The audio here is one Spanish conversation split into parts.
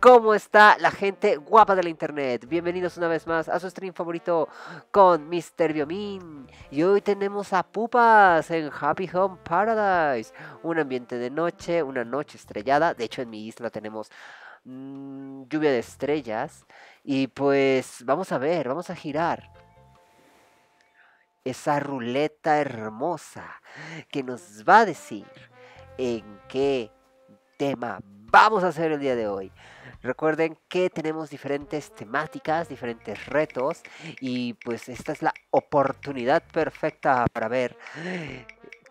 ¿Cómo está la gente guapa de la internet? Bienvenidos una vez más a su stream favorito con Mr. Biomin. Y hoy tenemos a Pupas en Happy Home Paradise. Un ambiente de noche, una noche estrellada. De hecho, en mi isla tenemos mm, lluvia de estrellas. Y pues vamos a ver, vamos a girar esa ruleta hermosa que nos va a decir en qué tema vamos a hacer el día de hoy. Recuerden que tenemos diferentes temáticas, diferentes retos y pues esta es la oportunidad perfecta para ver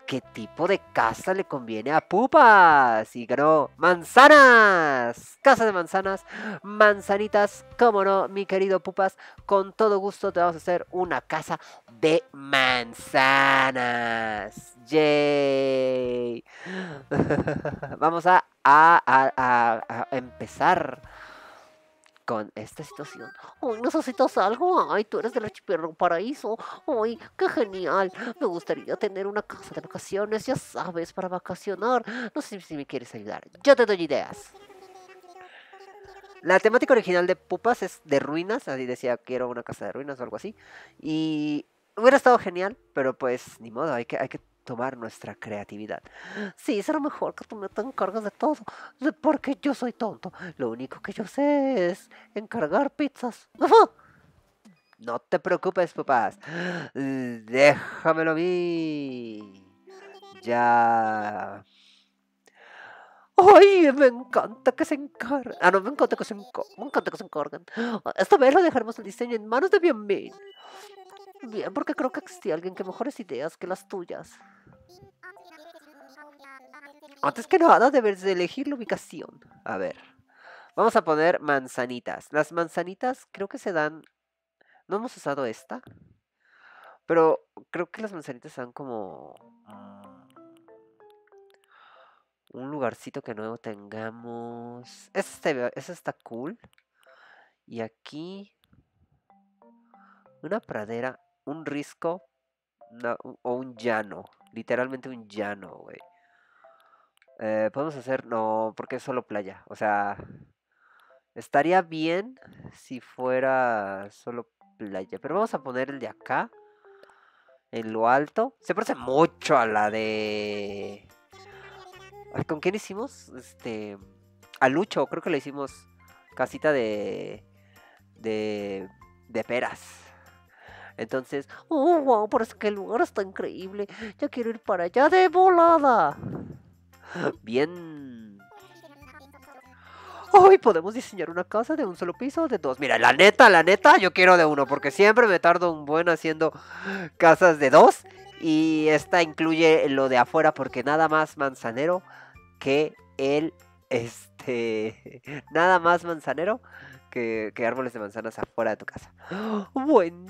qué tipo de casa le conviene a Pupas. Y ganó manzanas. Casa de manzanas, manzanitas, cómo no, mi querido Pupas. Con todo gusto te vamos a hacer una casa de manzanas. Yay. vamos a a, empezar con esta situación. necesitas algo. Ay, tú eres del un paraíso. Ay, qué genial. Me gustaría tener una casa de vacaciones, ya sabes, para vacacionar. No sé si me quieres ayudar. Yo te doy ideas. La temática original de Pupas es de ruinas, así decía, quiero una casa de ruinas o algo así. Y hubiera estado genial, pero pues ni modo, hay que, hay que tomar nuestra creatividad. Sí, será mejor que tú me encargas de todo, porque yo soy tonto. Lo único que yo sé es encargar pizzas. No te preocupes, papás. Déjamelo a mí. Ya. ¡Ay, me encanta que se encarguen! Ah, no, me encanta que se, me que se encarguen. Esta vez lo dejaremos el diseño en manos de Bienvenido. Bien, porque creo que existía alguien que mejores ideas que las tuyas. Antes que nada debes elegir la ubicación. A ver. Vamos a poner manzanitas. Las manzanitas creo que se dan... No hemos usado esta. Pero creo que las manzanitas se dan como... Mm, un lugarcito que nuevo tengamos. Este, está cool. Y aquí... Una pradera, un risco o un llano. Literalmente un llano, güey. Eh, podemos hacer, no, porque es solo playa. O sea, estaría bien si fuera solo playa. Pero vamos a poner el de acá. En lo alto. Se parece mucho a la de... ¿Con quién hicimos? Este... A Lucho, creo que le hicimos casita de... De... De peras. Entonces, oh, wow, por que el lugar está increíble. Ya quiero ir para allá de volada. Bien. Hoy podemos diseñar una casa de un solo piso o de dos. Mira, la neta, la neta, yo quiero de uno, porque siempre me tardo un buen haciendo casas de dos. Y esta incluye lo de afuera, porque nada más manzanero que el este. Nada más manzanero que, árboles de manzanas afuera de tu casa. ¡Oh! Buen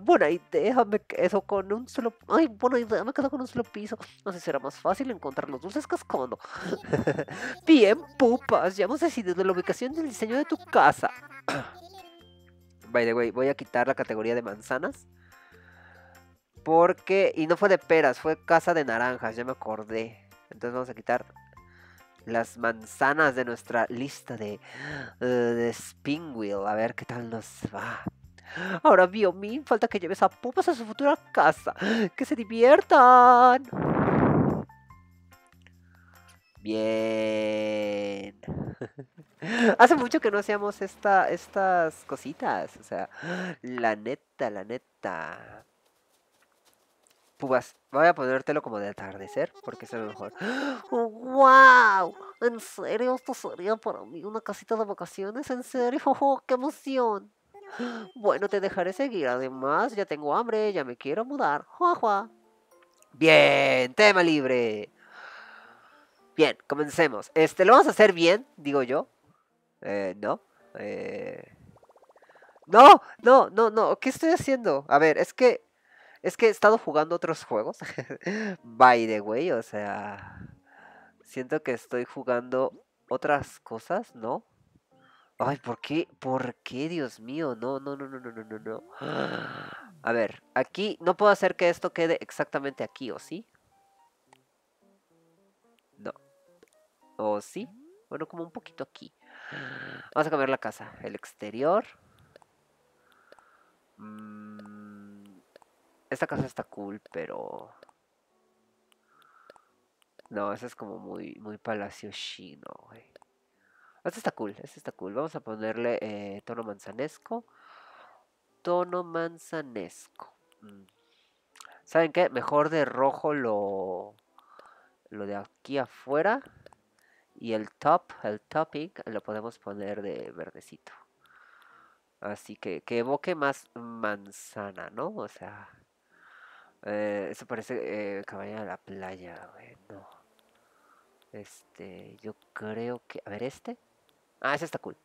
buena idea, me quedo con un solo... Ay, buena idea, me quedo con un solo piso. No sé, si será más fácil encontrar los dulces cascando. Bien, pupas, ya hemos decidido la ubicación del diseño de tu casa. By the way, voy a quitar la categoría de manzanas. Porque... Y no fue de peras, fue casa de naranjas, ya me acordé. Entonces vamos a quitar las manzanas de nuestra lista de, uh, de A ver qué tal nos va. Ahora, Biomin, falta que lleves a Pupas a su futura casa. ¡Que se diviertan! Bien. Hace mucho que no hacíamos esta, estas cositas. O sea, la neta, la neta. Pupas, voy a ponértelo como de atardecer, porque es lo mejor. ¡Wow! Oh, ¿En serio esto sería para mí una casita de vacaciones? ¿En serio? ¡Qué emoción! Bueno, te dejaré seguir. Además, ya tengo hambre, ya me quiero mudar. Bien, tema libre. Bien, comencemos. Este, lo vamos a hacer bien, digo yo. Eh, no. Eh. No, no, no, no. ¿Qué estoy haciendo? A ver, es que. Es que he estado jugando otros juegos. By the way, o sea. Siento que estoy jugando otras cosas, ¿no? Ay, ¿por qué? ¿Por qué, Dios mío? No, no, no, no, no, no, no, A ver, aquí no puedo hacer que esto quede exactamente aquí, ¿o sí? No. ¿O sí? Bueno, como un poquito aquí. Vamos a cambiar la casa. El exterior. Mm, esta casa está cool, pero... No, esa es como muy, muy palacio chino, güey. Este está cool, este está cool. Vamos a ponerle eh, tono manzanesco. Tono manzanesco. Mm. ¿Saben qué? Mejor de rojo lo, lo de aquí afuera. Y el top, el topic, lo podemos poner de verdecito. Así que que evoque más manzana, ¿no? O sea, eh, eso parece eh, cabaña de la playa, Este, yo creo que... A ver, este. Ah, ese está cool.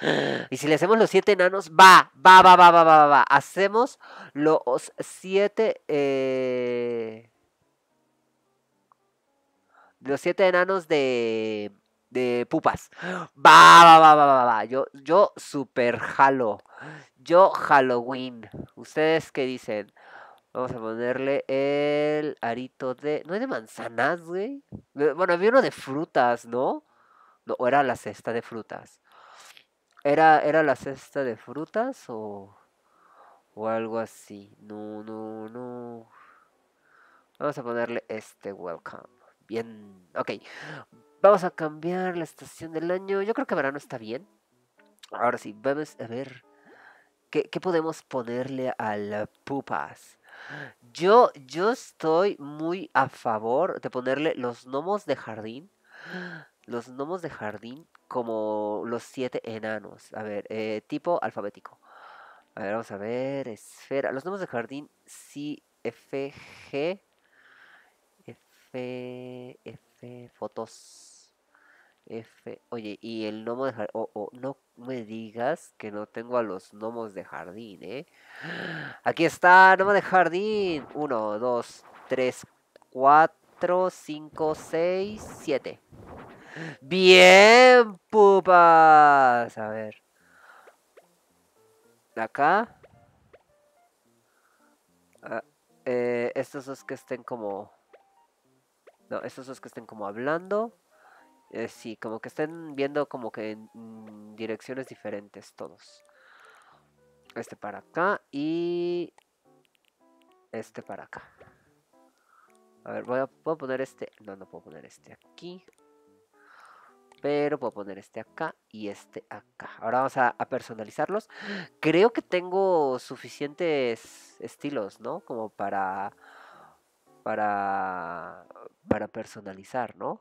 Y si le hacemos los siete enanos, va, va, va, va, va, va, va. Hacemos los siete. Eh, los siete enanos de. de pupas. Va, va, va, va, va, va. Yo, yo super jalo. Yo Halloween. ¿Ustedes qué dicen? Vamos a ponerle el arito de. No es de manzanas, güey. Bueno, había uno de frutas, ¿no? o era la cesta de frutas. Era, era la cesta de frutas o, algo así. No, no, no. Vamos a ponerle este welcome. Bien, ok. Vamos a cambiar la estación del año. Yo creo que verano está bien. Ahora sí, vamos a ver qué, podemos ponerle a la pupas. Yo, yo estoy muy a favor de ponerle los gnomos de jardín los gnomos de jardín como los siete enanos. A ver, eh, tipo alfabético. A ver, vamos a ver. Esfera. Los gnomos de jardín, sí, F, G. F, F, fotos. F. Oye, y el gnomo de jardín. Oh, oh, no me digas que no tengo a los gnomos de jardín, ¿eh? Aquí está, gnomo de jardín. Uno, dos, tres, cuatro, cinco, seis, siete. Bien, pupas. A ver. Acá. Ah, eh, estos dos que estén como... No, estos dos que estén como hablando. Eh, sí, como que estén viendo como que en mm, direcciones diferentes todos. Este para acá y este para acá. A ver, voy a, ¿puedo poner este? No, no puedo poner este aquí. Pero puedo poner este acá y este acá. Ahora vamos a, personalizarlos. Creo que tengo suficientes estilos, ¿no? Como para... Para... Para personalizar, ¿no?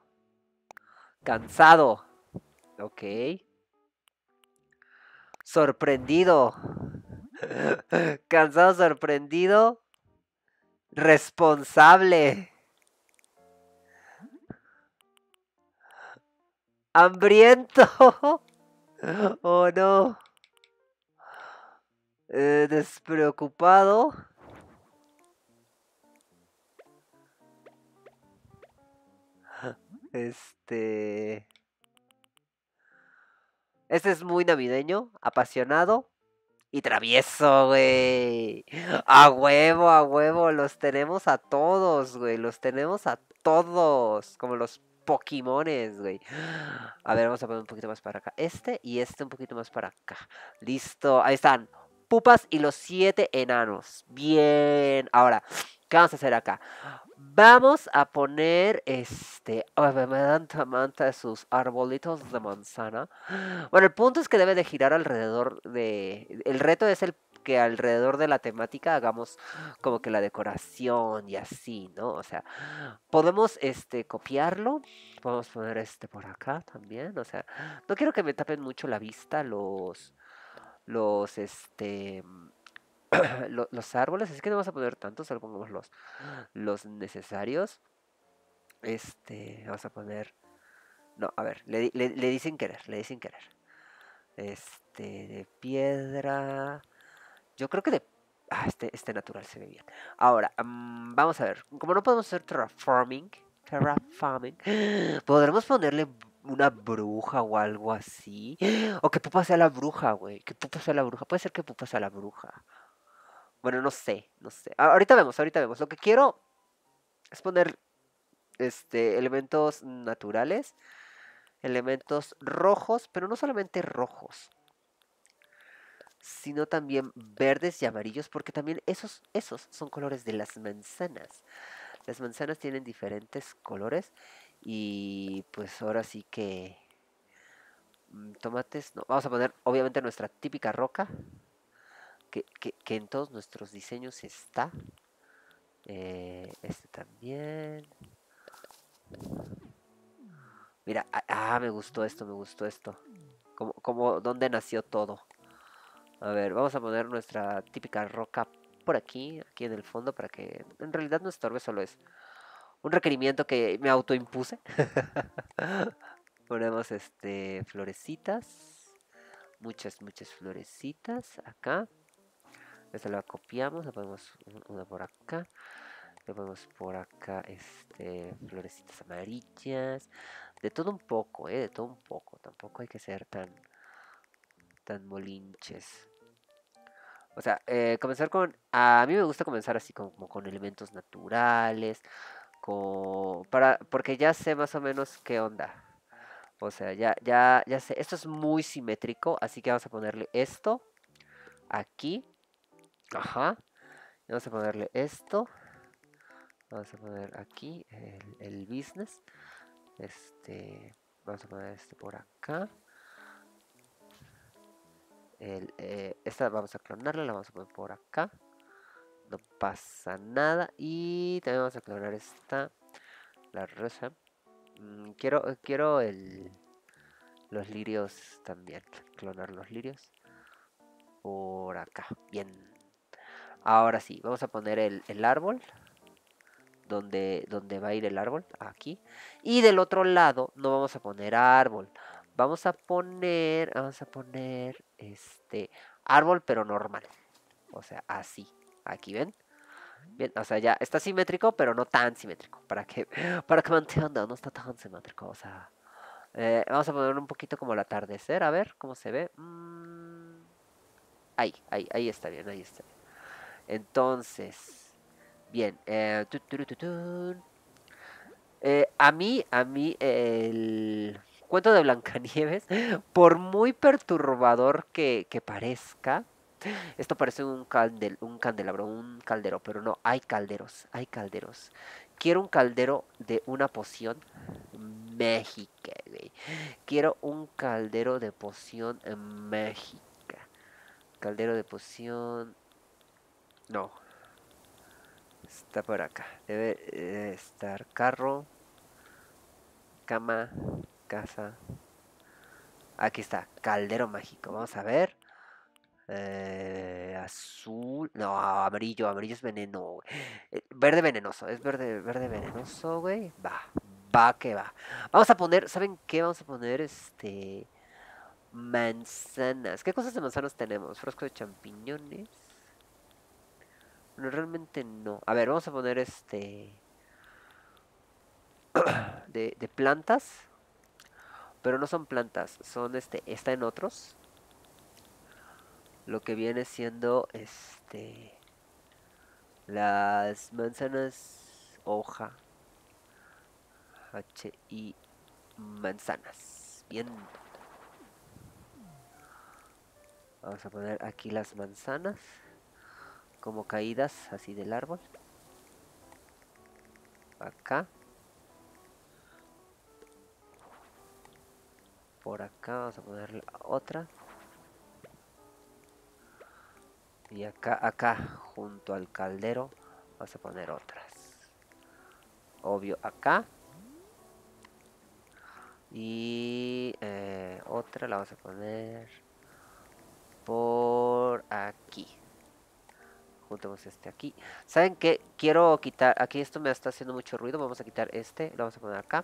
Cansado. Ok. Sorprendido. Cansado, sorprendido. Responsable. ¡Hambriento! ¡Oh, no! Eh, despreocupado. Este... Este es muy navideño, apasionado y travieso, güey. A huevo, a huevo, los tenemos a todos, güey. Los tenemos a todos, como los Pokémones, güey. A ver, vamos a poner un poquito más para acá. Este y este un poquito más para acá. Listo, ahí están. Pupas y los siete enanos. Bien. Ahora, ¿qué vamos a hacer acá? Vamos a poner este. me dan manta de sus arbolitos de manzana. Bueno, el punto es que debe de girar alrededor de. El reto es el que alrededor de la temática hagamos como que la decoración y así, ¿no? O sea, podemos este, copiarlo, podemos poner este por acá también, o sea, no quiero que me tapen mucho la vista los, los, este, los, árboles, es que no vamos a poner tantos, solo pongamos los, los necesarios. Este, vamos a poner... No, a ver, le, le, le dicen querer, le dicen querer. Este, de piedra. Yo creo que de... Ah, este, este natural se ve bien. Ahora, mm, vamos a ver. Como no podemos hacer terraforming, terraforming, podremos ponerle una bruja o algo así. O que Pupa sea la bruja, güey. Que Pupa sea la bruja. Puede ser que Pupa sea la bruja. Bueno, no sé, no sé. Ahorita vemos, ahorita vemos. Lo que quiero es poner este, elementos naturales, elementos rojos, pero no solamente rojos sino también verdes y amarillos, porque también esos, esos son colores de las manzanas. Las manzanas tienen diferentes colores y pues ahora sí que mm, tomates, no, vamos a poner obviamente nuestra típica roca, que, en todos nuestros diseños está. Eh, este también. Mira, ah, ah, me gustó esto, me gustó esto. Como, como dónde nació todo. A ver, vamos a poner nuestra típica roca por aquí, aquí en el fondo, para que en realidad no estorbe, solo es un requerimiento que me autoimpuse. Ponemos este florecitas, muchas, muchas florecitas acá. Esta la copiamos, le ponemos una por acá. Le ponemos por acá este florecitas amarillas. De todo un poco, eh, de todo un poco. Tampoco hay que ser tan tan molinches. O sea, eh, comenzar con... A mí me gusta comenzar así como con elementos naturales, con, para, porque ya sé más o menos qué onda. O sea, ya, ya, ya sé. Esto es muy simétrico, así que vamos a ponerle esto aquí. Ajá. Vamos a ponerle esto. Vamos a poner aquí el, el business. Este, vamos a poner este por acá. Eh, esta vamos a clonarla, la vamos a poner por acá. No pasa nada. Y también vamos a clonar esta. La rosa. Mm, quiero, quiero el, los lirios también. Clonar los lirios. Por acá. Bien. Ahora sí, vamos a poner el, el árbol. Donde, donde va a ir el árbol. Aquí. Y del otro lado no vamos a poner árbol. Vamos a poner, vamos a poner este árbol, pero normal. O sea, así. Aquí ven. Bien, o sea, ya está simétrico, pero no tan simétrico. Para que, para que me no está tan simétrico. O sea, eh, vamos a poner un poquito como el atardecer, a ver cómo se ve. Mm, ahí, ahí, ahí está bien, ahí está bien. Entonces, bien. Eh, eh, a mí, a mí, el cuento de Blancanieves, por muy perturbador que, parezca, esto parece un, un candelabro, un caldero, pero no, hay calderos, hay calderos. Quiero un caldero de una poción México, güey. Quiero un caldero de poción México. Caldero de poción... No. Está por acá. debe eh, estar carro, cama, Aquí está, caldero mágico. Vamos a ver. Eh, azul. No, amarillo. Amarillo es veneno. Eh, verde venenoso. Es verde, verde venenoso, güey. Va. Va que va. Vamos a poner. ¿Saben qué? Vamos a poner este. Manzanas. ¿Qué cosas de manzanas tenemos? Frasco de champiñones. No, realmente no. A ver, vamos a poner este. de plantas. Pero no son plantas, son este, está en otros. Lo que viene siendo este las manzanas hoja. H I manzanas. Bien. Vamos a poner aquí las manzanas como caídas así del árbol. Acá. por acá vamos a poner la otra y acá acá junto al caldero vamos a poner otras obvio acá y eh, otra la vamos a poner por aquí Juntamos este aquí saben que quiero quitar aquí esto me está haciendo mucho ruido vamos a quitar este lo vamos a poner acá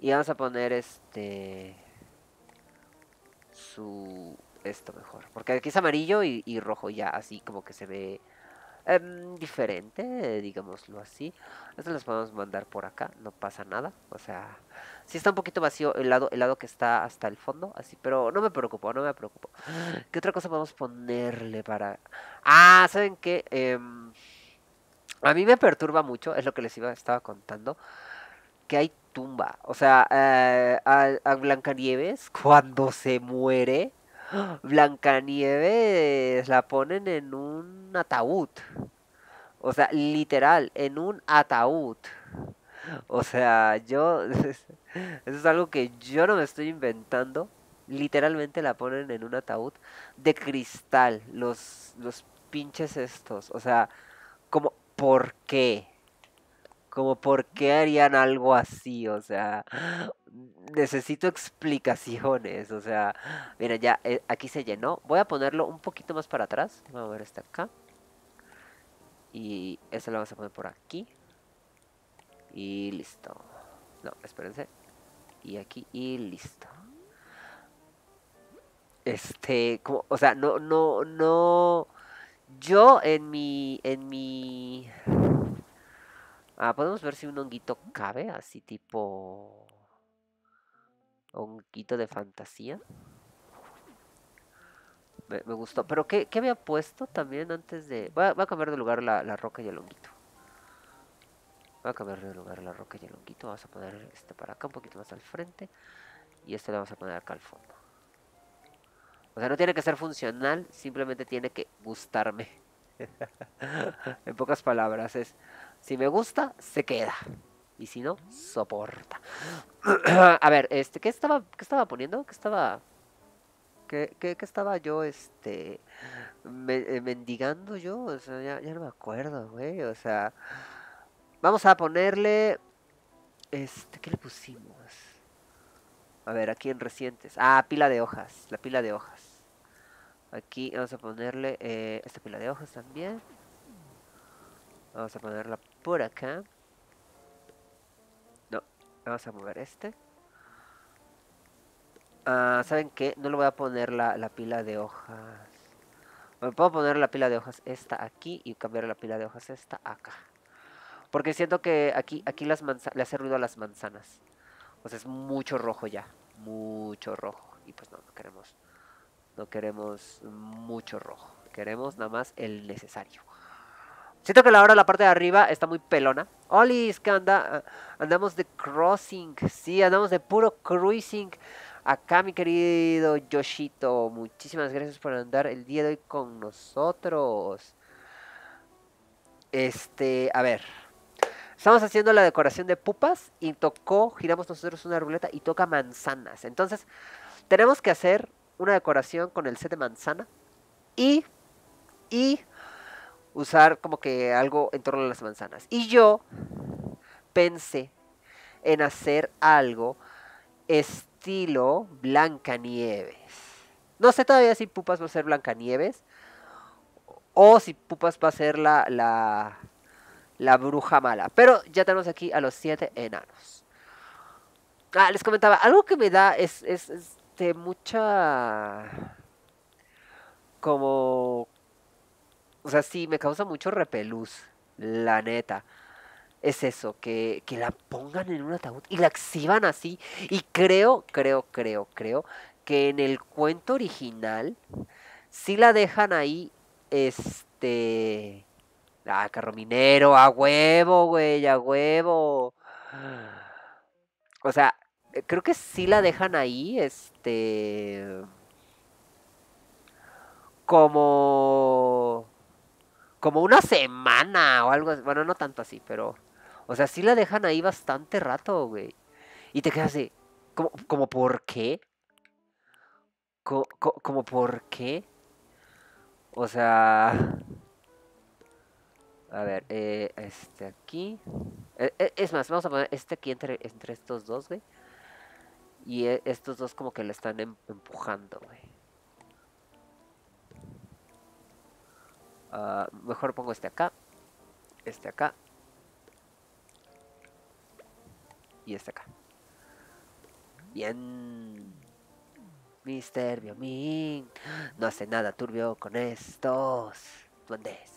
y vamos a poner este su esto mejor. Porque aquí es amarillo y, rojo ya, así como que se ve em, diferente, digámoslo así. Esto las podemos mandar por acá, no pasa nada. O sea, si está un poquito vacío el lado, el lado que está hasta el fondo, así, pero no me preocupo, no me preocupo. ¿Qué otra cosa podemos ponerle para...? Ah, ¿saben qué? Em, a mí me perturba mucho, es lo que les iba, estaba contando, que hay tumba. O sea, eh, a, a, Blancanieves, cuando se muere, Blancanieves la ponen en un ataúd. O sea, literal, en un ataúd. O sea, yo. Eso es algo que yo no me estoy inventando. Literalmente la ponen en un ataúd de cristal. Los, los pinches estos. O sea, como, ¿por qué? Como, ¿por qué harían algo así? O sea, necesito explicaciones. O sea, mira, ya eh, aquí se llenó. Voy a ponerlo un poquito más para atrás. Vamos a ver hasta este acá. Y eso este lo vamos a poner por aquí. Y listo. No, espérense. Y aquí y listo. Este, como, o sea, no, no, no. Yo en mi, en mi Ah, podemos ver si un honguito cabe, así tipo... Honguito de fantasía. Me, gustó. ¿Pero qué, había puesto también antes de...? Voy a, cambiar de lugar la, la, roca y el honguito. Voy a cambiar de lugar la roca y el honguito. Vamos a poner este para acá, un poquito más al frente. Y este lo vamos a poner acá al fondo. O sea, no tiene que ser funcional, simplemente tiene que gustarme. en pocas palabras, es si me gusta, se queda. Y si no, soporta. a ver, este, ¿qué estaba, qué estaba poniendo? ¿Qué estaba...? ¿Qué, estaba yo, este... Eh, mendigando yo? ya, ya no me acuerdo, güey. O sea... Vamos a ponerle... Este, ¿qué le pusimos? A ver, aquí en recientes. Ah, pila de hojas. La pila de hojas. Aquí vamos a ponerle eh, esta pila de hojas también. Vamos a poner la por acá. No, vamos a mover este. Ah, ¿saben que No le voy a poner la, pila de hojas. Me puedo poner la pila de hojas esta aquí y cambiar la pila de hojas esta acá. Porque siento que aquí, aquí las le hace ruido a las manzanas. O sea, es mucho rojo ya. Mucho rojo. Y pues no, no queremos. No queremos mucho rojo. Queremos nada más el necesario. Siento que la hora la parte de arriba está muy pelona. Es que anda, ah, andamos de crossing. Sí, andamos de puro cruising. Acá, mi querido Yoshito. Muchísimas gracias por andar el día de hoy con nosotros. Este, a ver. Estamos haciendo la decoración de pupas y tocó, giramos nosotros una ruleta y toca manzanas. Entonces, tenemos que hacer una decoración con el set de manzana y, y usar como que algo en torno a las manzanas. Y yo pensé en hacer algo estilo Blancanieves. No sé todavía si Pupas va a ser Blancanieves o si Pupas va a ser la, la, bruja mala. Pero ya tenemos aquí a los siete enanos. Ah, les comentaba, algo que me da es, es, es de mucha como o sea, sí, me causa mucho repelús, la neta. Es eso, que, que la pongan en un ataúd y la exhiban así. Y creo, creo, creo, creo que en el cuento original sí la dejan ahí, este... Ah, carro minero, a huevo, güey, a huevo. O sea, creo que sí la dejan ahí, este... Como como una semana o algo, bueno, no tanto así, pero, o sea, sí la dejan ahí bastante rato, güey. Y te quedas así. ¿como, por qué? ¿Como, por qué? O sea... A ver, eh, este aquí. Eh, eh, es más, vamos a poner este aquí entre, entre estos dos, güey. Y estos dos como que le están em, empujando, güey. Ah, mejor pongo este acá. Este acá. Y este acá. Bien. Mister Biomin. No hace nada turbio con estos ¿Dónde es?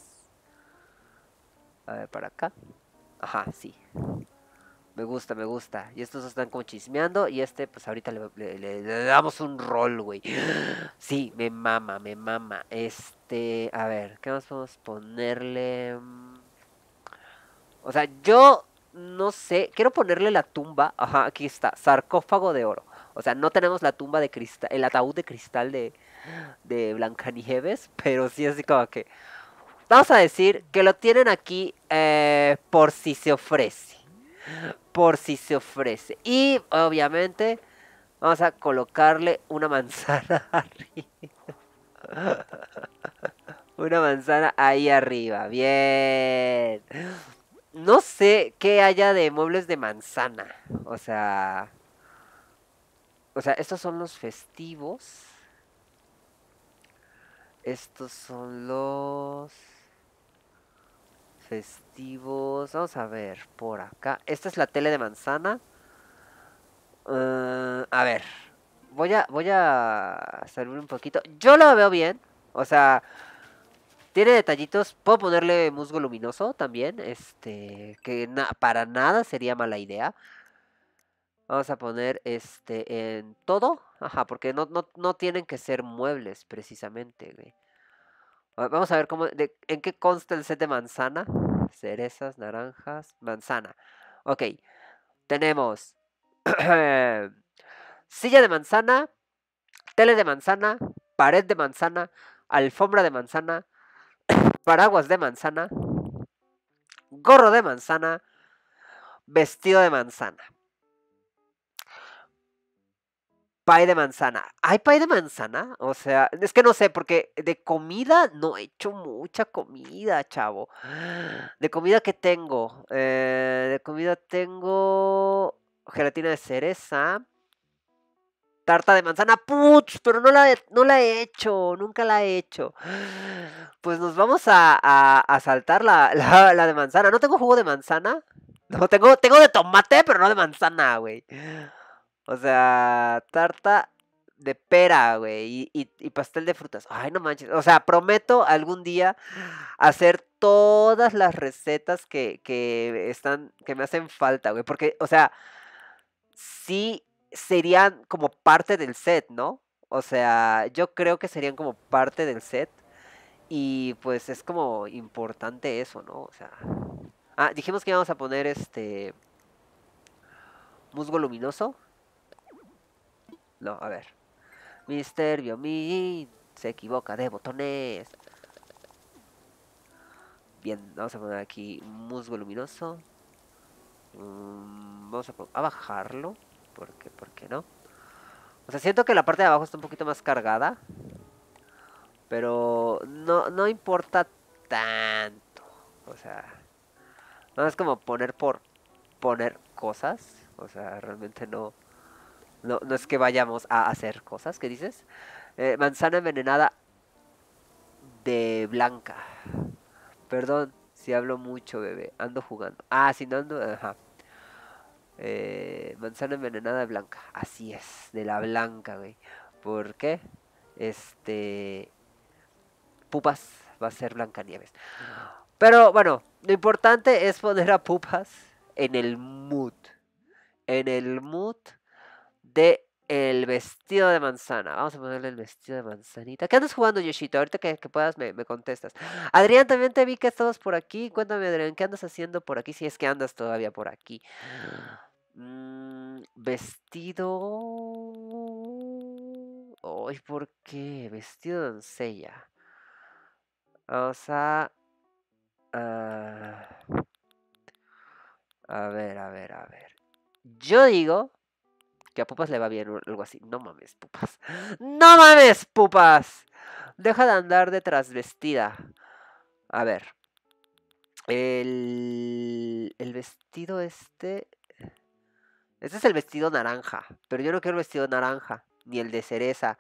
A ver, para acá. Ajá, sí. Me gusta, me gusta. Y estos están como chismeando. Y este, pues ahorita le, damos un rol, güey. Sí, me mama, me mama. Este, a ver, ¿qué más podemos ponerle? O sea, yo no sé. Quiero ponerle la tumba. Ajá, aquí está. Sarcófago de oro. O sea, no tenemos la tumba de cristal, el ataúd de cristal de, de Blancanieves, pero sí así como que... Vamos a decir que lo tienen aquí eh, por si se ofrece por si se ofrece. Y obviamente vamos a colocarle una manzana arriba. Una manzana ahí arriba. Bien. No sé qué haya de muebles de manzana. O sea... O sea, estos son los festivos. Estos son los... Festivos. Vamos a ver por acá. Esta es la tele de manzana. Eh, a ver. Voy a, voy a servir un poquito. Yo lo veo bien. O sea, tiene detallitos. Puedo ponerle musgo luminoso también. Este, que para nada sería mala idea. Vamos a poner este en todo. Ajá, porque no, no, no tienen que ser muebles precisamente, güey. Ah, vamos a ver cómo, en qué consta el set de manzana. Cerezas, naranjas, manzana. Ok, tenemos silla de manzana, tele de manzana, pared de manzana, alfombra de manzana, paraguas de manzana, gorro de manzana, vestido de manzana. Pay de manzana. ¿Hay pay de manzana? O sea, es que no sé, porque de comida no he hecho mucha comida, chavo. De comida que tengo. Eh, de comida tengo gelatina de cereza. Tarta de manzana, putz, pero no la, no la he hecho, nunca la he hecho. Pues nos vamos a, a, saltar la, la, de manzana. ¿No tengo jugo de manzana? No, tengo, tengo de tomate, pero no de manzana, güey. O sea, tarta de pera, güey, y, pastel de frutas. Ay, no manches. O sea, prometo algún día hacer todas las recetas que, que están, que me hacen falta, güey. Porque, o sea, sí serían como parte del set, ¿no? O sea, yo creo que serían como parte del set. Y pues es como importante eso, ¿no? O sea. Ah, dijimos que íbamos a poner este. Musgo luminoso. No, a ver. Misterio Biomin se equivoca de botones. Bien, vamos a poner aquí musgo luminoso. Mm, vamos a, bajarlo bajarlo. qué? ¿Por qué no? O sea, siento que la parte de abajo está un poquito más cargada. Pero no, no importa tanto. O sea, no es como poner por poner cosas. O sea, realmente no no, es que vayamos a hacer cosas, ¿qué dices? Eh, manzana envenenada de blanca. Perdón si hablo mucho, bebé. Ando jugando. Ah, si no ando, ajá. Eh, manzana envenenada de blanca. Así es, de la blanca, güey. ¿Por qué? Este. Pupas va a ser blanca nieves Pero bueno, lo importante es poner a Pupas en el mood. En el mood de el vestido de manzana. Vamos a ponerle el vestido de manzanita. ¿Qué andas jugando, Yoshito? Ahorita que, puedas me, contestas. Adrián, también te vi que estabas por aquí. Cuéntame, Adrián, ¿qué andas haciendo por aquí? Si es que andas todavía por aquí. Mm, vestido... Ay, ¿por qué? Vestido de doncella. Vamos a... Ah, a ver, a ver, a ver. Yo digo que a Pupas le va bien o algo así. No mames, Pupas. No mames, Pupas. Deja de andar detrás vestida. A ver. El, vestido este... Este es el vestido naranja, pero yo no quiero el vestido naranja, ni el de cereza,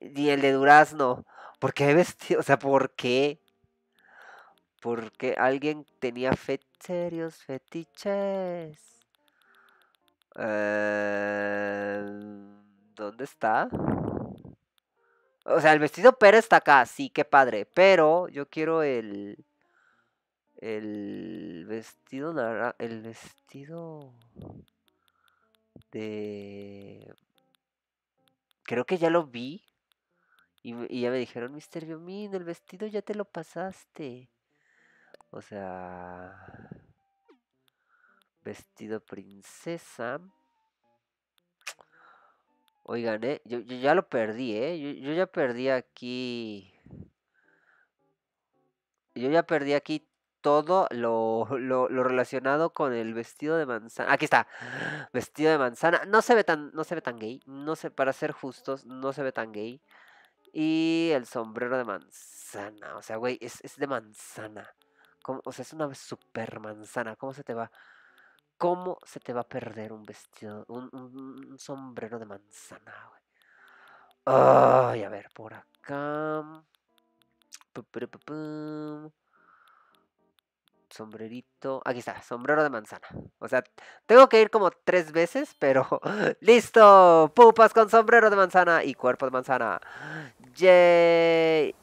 ni el de durazno. porque qué vestido? O sea, ¿por qué? Porque alguien tenía fe serios fetiches. Em, ¿Dónde está? O sea, el vestido Pera está acá, sí, qué padre. Pero yo quiero el. El vestido naranja. El vestido. De. Creo que ya lo vi. Y, ya me dijeron, Mr. Biomin, el vestido ya te lo pasaste. O sea. Vestido princesa. Oigan, eh, yo, ya lo perdí, eh. Yo, ya perdí aquí. Yo ya perdí aquí todo lo, lo, relacionado con el vestido de manzana. Aquí está. Vestido de manzana. No se ve tan, no se ve tan gay. No sé, para ser justos, no se ve tan gay. Y el sombrero de manzana. O sea, güey, es, es de manzana. o sea, es una super manzana. ¿Cómo se te va? ¿Cómo se te va a perder un vestido, un, sombrero de manzana, güey? Ay, a ver, por acá. Sombrerito. Aquí está, sombrero de manzana. O sea, tengo que ir como tres veces, pero listo. Pupas con sombrero de manzana y cuerpo de manzana. Yay.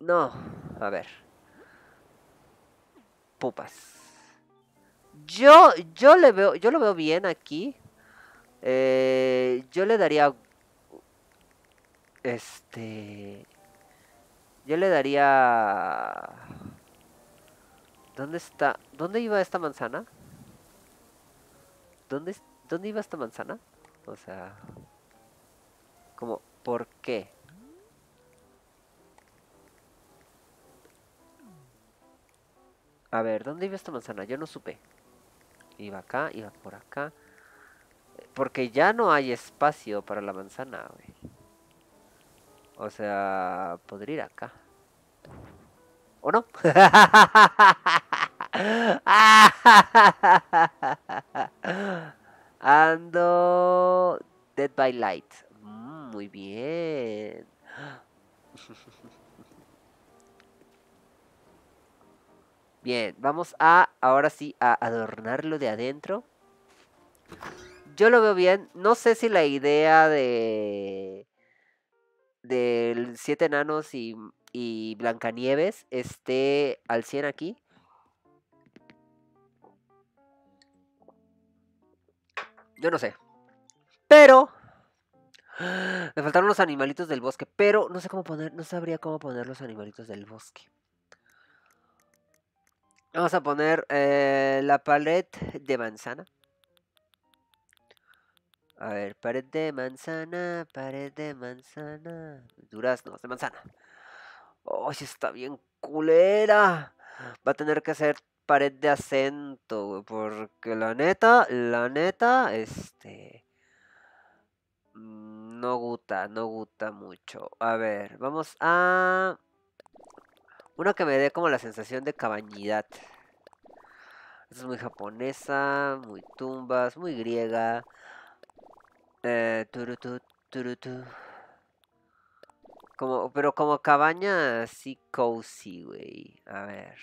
No, a ver. Pupas. Yo, yo le veo, yo lo veo bien aquí. Eh, yo le daría. Este. Yo le daría. ¿Dónde está? ¿Dónde iba esta manzana? ¿Dónde, dónde iba esta manzana? O sea. Como, ¿por qué? A ver, ¿dónde iba esta manzana? Yo no supe. Iba acá, iba por acá. Porque ya no hay espacio para la manzana, O sea, podría ir acá. ¿O no? Ando Dead by Light. Mm, muy bien. Bien, vamos a ahora sí a adornarlo de adentro. Yo lo veo bien. No sé si la idea de del siete enanos y, y Blancanieves esté al 100 aquí. Yo no sé. Pero me faltaron los animalitos del bosque, pero no sé cómo poner, no sabría cómo poner los animalitos del bosque. Vamos a poner eh, la paleta de manzana. A ver, pared de manzana, pared de manzana. Duraznos de manzana. ¡Oh, está bien culera! Va a tener que hacer pared de acento, porque la neta, la neta, este... Mm, no gusta, no gusta mucho. A ver, vamos a... Una que me dé como la sensación de cabañidad. Es muy japonesa, muy tumbas, muy griega. Eh, como, pero como cabaña así cozy, güey. A ver.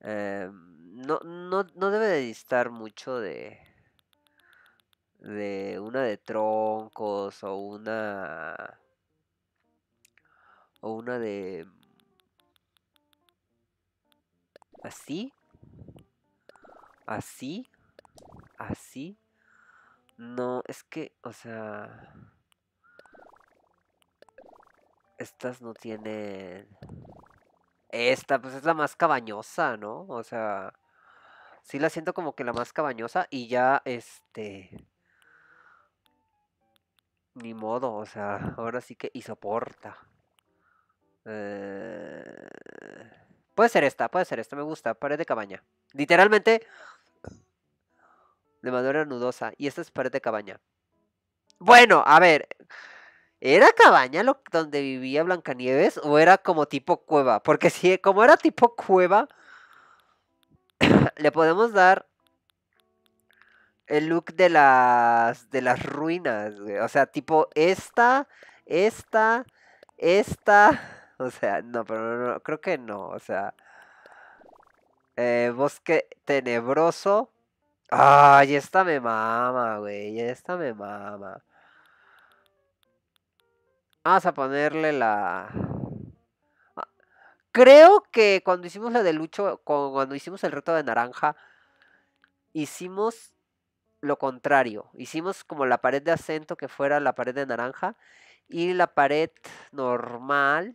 Eh, no, no, no debe de distar mucho de... De una de troncos o una... O una de Así. Así. Así. No, es que, o sea... Estas no tienen... Esta, pues es la más cabañosa, ¿no? O sea... Sí la siento como que la más cabañosa y ya, este... Ni modo, o sea, ahora sí que y soporta. Eh... Puede ser esta, puede ser esta, me gusta. Pared de cabaña. Literalmente. De madera nudosa. Y esta es pared de cabaña. Bueno, a ver. ¿Era cabaña lo, donde vivía Blancanieves? ¿O era como tipo cueva? Porque si como era tipo cueva. le podemos dar. El look de las. de las ruinas. O sea, tipo esta. Esta. Esta o sea, no, pero creo que no. O sea, eh, bosque tenebroso. Ay, esta me mama, güey. Esta me mama. Vamos a ponerle la. Ah, creo que cuando hicimos la de Lucho, cuando hicimos el reto de naranja, hicimos lo contrario. Hicimos como la pared de acento que fuera la pared de naranja y la pared normal.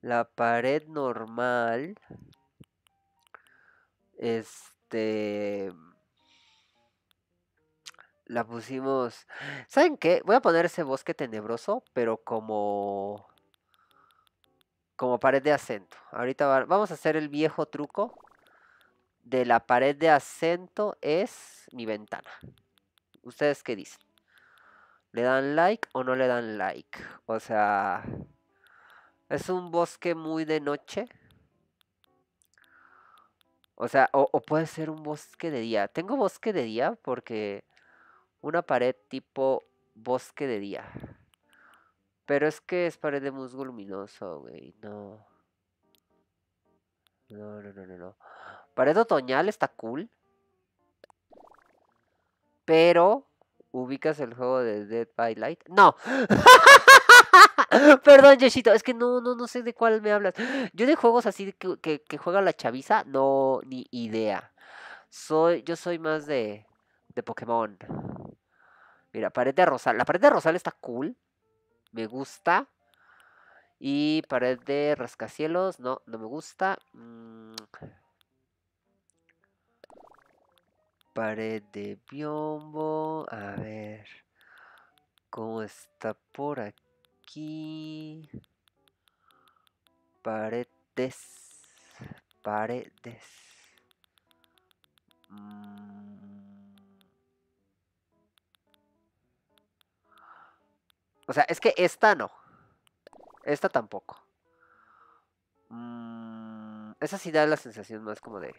La pared normal. Este. La pusimos. ¿Saben qué? Voy a poner ese bosque tenebroso, pero como. Como pared de acento. Ahorita vamos a hacer el viejo truco. De la pared de acento es mi ventana. ¿Ustedes qué dicen? ¿Le dan like o no le dan like? O sea, es un bosque muy de noche. O sea, o, puede ser un bosque de día. Tengo bosque de día porque una pared tipo bosque de día. Pero es que es pared de musgo luminoso, güey. No. No, no, no, no, no. Pared otoñal está cool. Pero ¿Ubicas el juego de Dead by Light? No. Perdón, Yeshito es que no, no, no sé de cuál me hablas. Yo de juegos así que, que, juega la chaviza, no, ni idea. Soy, yo soy más de, de Pokémon. Mira, pared de rosal. La pared de rosal está cool. Me gusta. Y pared de rascacielos, no, no me gusta. Mmm pared de biombo. A ver. ¿Cómo está por aquí? Paredes. Paredes. Mm. O sea, es que esta no. Esta tampoco. Mm, esa sí da la sensación más como de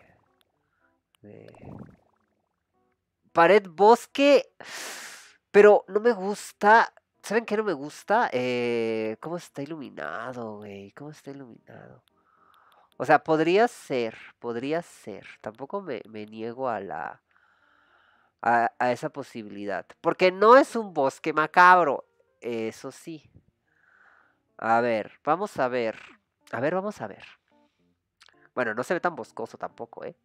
Pared Bosque. Pero no me gusta. ¿Saben qué no me gusta? Eh, ¿Cómo está iluminado, güey? ¿Cómo está iluminado? O sea, podría ser, podría ser. Tampoco me, niego a la. A, esa posibilidad. Porque no es un bosque macabro. Eso sí. A ver, vamos a ver. A ver, vamos a ver. Bueno, no se ve tan boscoso tampoco, ¿eh?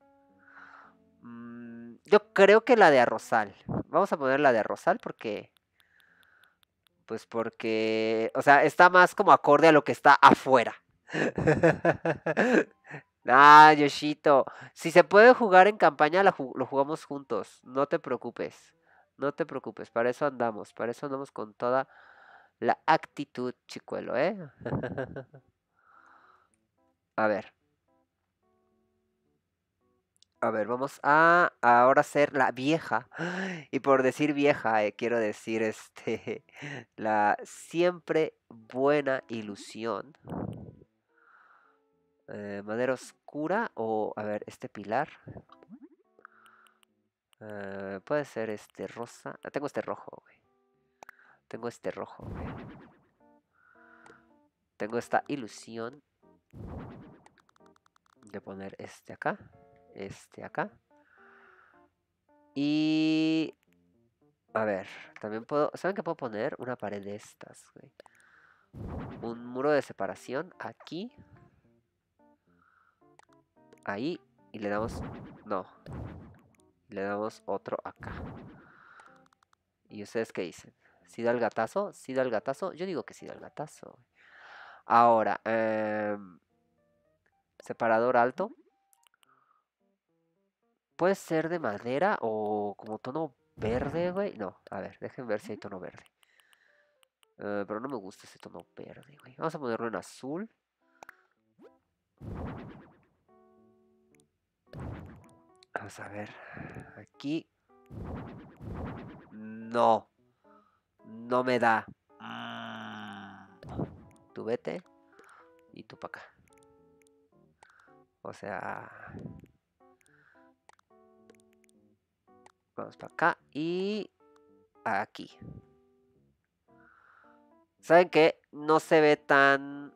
Yo creo que la de Arrozal. Vamos a poner la de Arrozal porque. Pues porque. O sea, está más como acorde a lo que está afuera. ah, Yoshito. Si se puede jugar en campaña, lo jugamos juntos. No te preocupes. No te preocupes. Para eso andamos. Para eso andamos con toda la actitud, chicuelo, ¿eh? a ver. A ver, vamos a ahora ser la vieja. Y por decir vieja, eh, quiero decir este la siempre buena ilusión. Eh, madera oscura o, a ver, este pilar. Eh, puede ser este rosa. Ah, tengo este rojo, güey. Tengo este rojo, Tengo esta ilusión de poner este acá este acá. Y... A ver, también puedo... ¿Saben que puedo poner? Una pared de estas, Un muro de separación aquí. Ahí. Y le damos... No. Le damos otro acá. ¿Y ustedes qué dicen? ¿Si da el gatazo? ¿Si da el gatazo? Yo digo que si da el gatazo. Ahora, em, separador alto. Puede ser de madera o como tono verde, mm. güey. No, a ver, dejen ver si hay tono verde. Eh, pero no me gusta ese tono verde, güey. Vamos a ponerlo en azul. Vamos a ver. Aquí. No. No me da. Tú vete. Y tú para acá. O sea... Vamos para acá y aquí. ¿Saben qué? No se ve tan...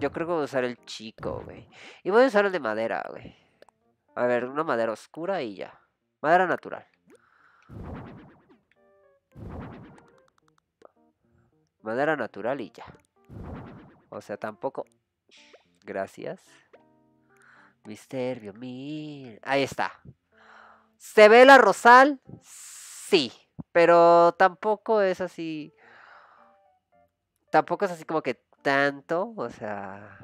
Yo creo que voy a usar el chico, güey. Y voy a usar el de madera, güey. A ver, una madera oscura y ya. Madera natural. Madera natural y ya. O sea, tampoco... Gracias. Misterio Mil. Ahí está. ¿Se ve la Rosal? Sí, pero tampoco es así. Tampoco es así como que tanto, o sea.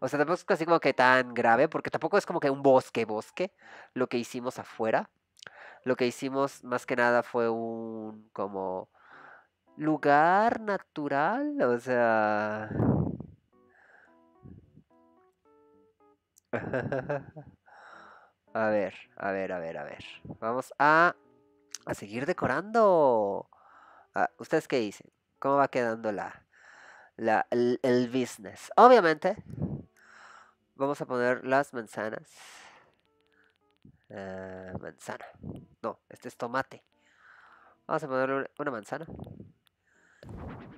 O sea, tampoco es así como que tan grave, porque tampoco es como que un bosque, bosque, lo que hicimos afuera. Lo que hicimos más que nada fue un como lugar natural, o sea... a ver, a ver, a ver, a ver. Vamos a, a seguir decorando. Ah, ¿Ustedes qué dicen? ¿Cómo va quedando la, el, business? Obviamente, vamos a poner las manzanas. Ah, manzana. No, este es tomate. Vamos a poner una manzana.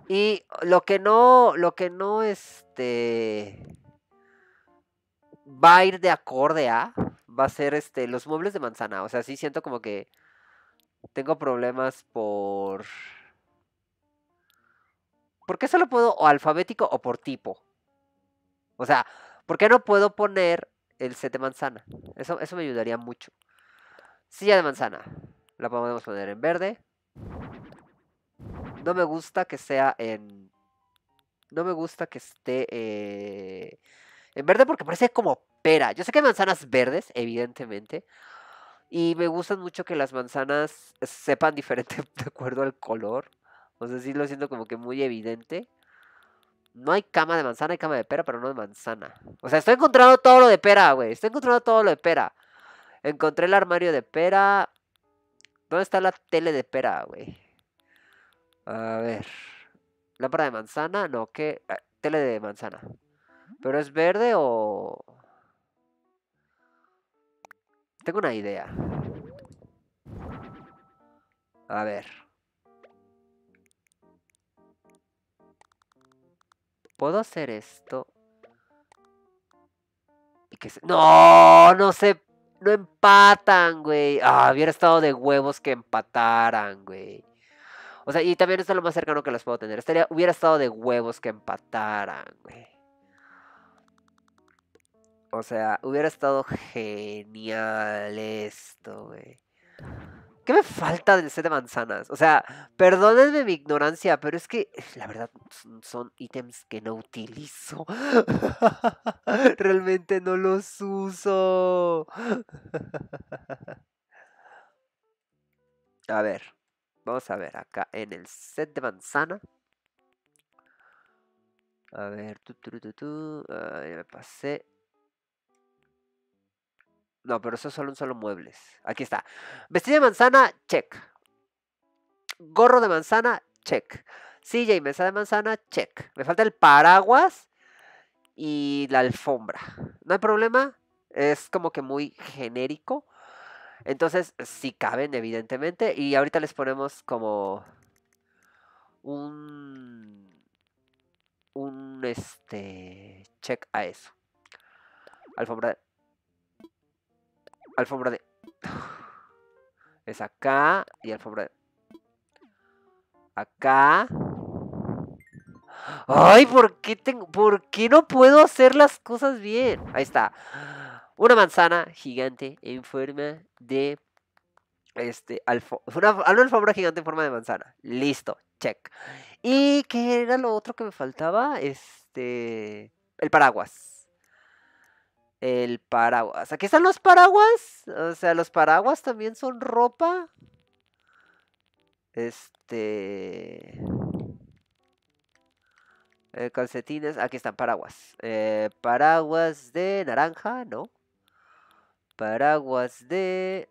Y lo que no, lo que no, este va a ir de acorde a, va a ser este, los muebles de manzana. O sea, sí siento como que tengo problemas por... ¿Por qué solo puedo o alfabético o por tipo? O sea, ¿por qué no puedo poner el set de manzana? Eso, eso me ayudaría mucho. Silla de manzana. La podemos poner en verde. No me gusta que sea en... No me gusta que esté... Eh, en verde porque parece como pera. Yo sé que hay manzanas verdes, evidentemente. Y me gustan mucho que las manzanas sepan diferente de acuerdo al color. O sea, sí lo siento como que muy evidente. No hay cama de manzana, hay cama de pera, pero no de manzana. O sea, estoy encontrando todo lo de pera, güey. Estoy encontrando todo lo de pera. Encontré el armario de pera. ¿Dónde está la tele de pera, güey? A ver. Lámpara de manzana, no, ¿qué? Ah, tele de manzana. ¿Pero es verde o...? Tengo una idea. A ver. ¿Puedo hacer esto? ¿Y ¡No! No se... No empatan, güey. Ah, hubiera estado de huevos que empataran, güey. O sea, y también esto es lo más cercano que los puedo tener. Estaría, hubiera estado de huevos que empataran, güey. O sea, hubiera estado genial esto, güey. ¿Qué me falta del set de manzanas? O sea, perdónenme mi ignorancia, pero es que la verdad son ítems que no utilizo. Realmente no los uso. a ver, vamos a ver acá en el set de manzana. A ver, tú tú tu, tu. Ah, ya me pasé. No, pero solo son solo muebles. Aquí está. Vestido de manzana, check. Gorro de manzana, check. Silla y mesa de manzana, check. Me falta el paraguas y la alfombra. No hay problema. Es como que muy genérico. Entonces, sí caben, evidentemente. Y ahorita les ponemos como un. Un este. Check a eso. Alfombra alfombra de... Es acá y alfombra de... Acá. Ay, ¿por qué, tengo... no puedo hacer las cosas bien? Ahí está. Una manzana gigante en forma de... Este, una alfombra gigante en forma de manzana. Listo, check. ¿Y qué era lo otro que me faltaba? Este... El paraguas. El paraguas. Aquí están los paraguas. O sea, los paraguas también son ropa. Este. Eh, calcetines. Aquí están paraguas. Eh, paraguas de naranja, ¿no? Paraguas de.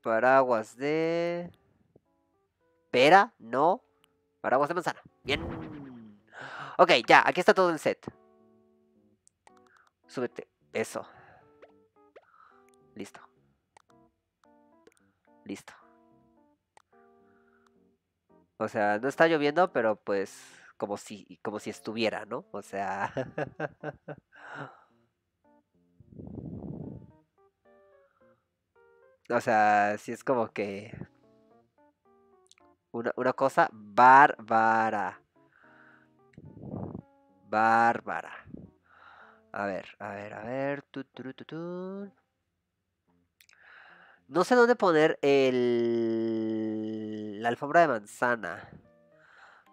Paraguas de. Pera, no. Paraguas de manzana. Bien. Ok, ya, aquí está todo el set. Súbete. Eso. Listo. Listo. O sea, no está lloviendo, pero pues como si, como si estuviera, ¿no? O sea... o sea, sí es como que... una cosa bárbara. Bárbara. A ver, a ver, a ver. Tu, no sé dónde poner el... la alfombra de manzana.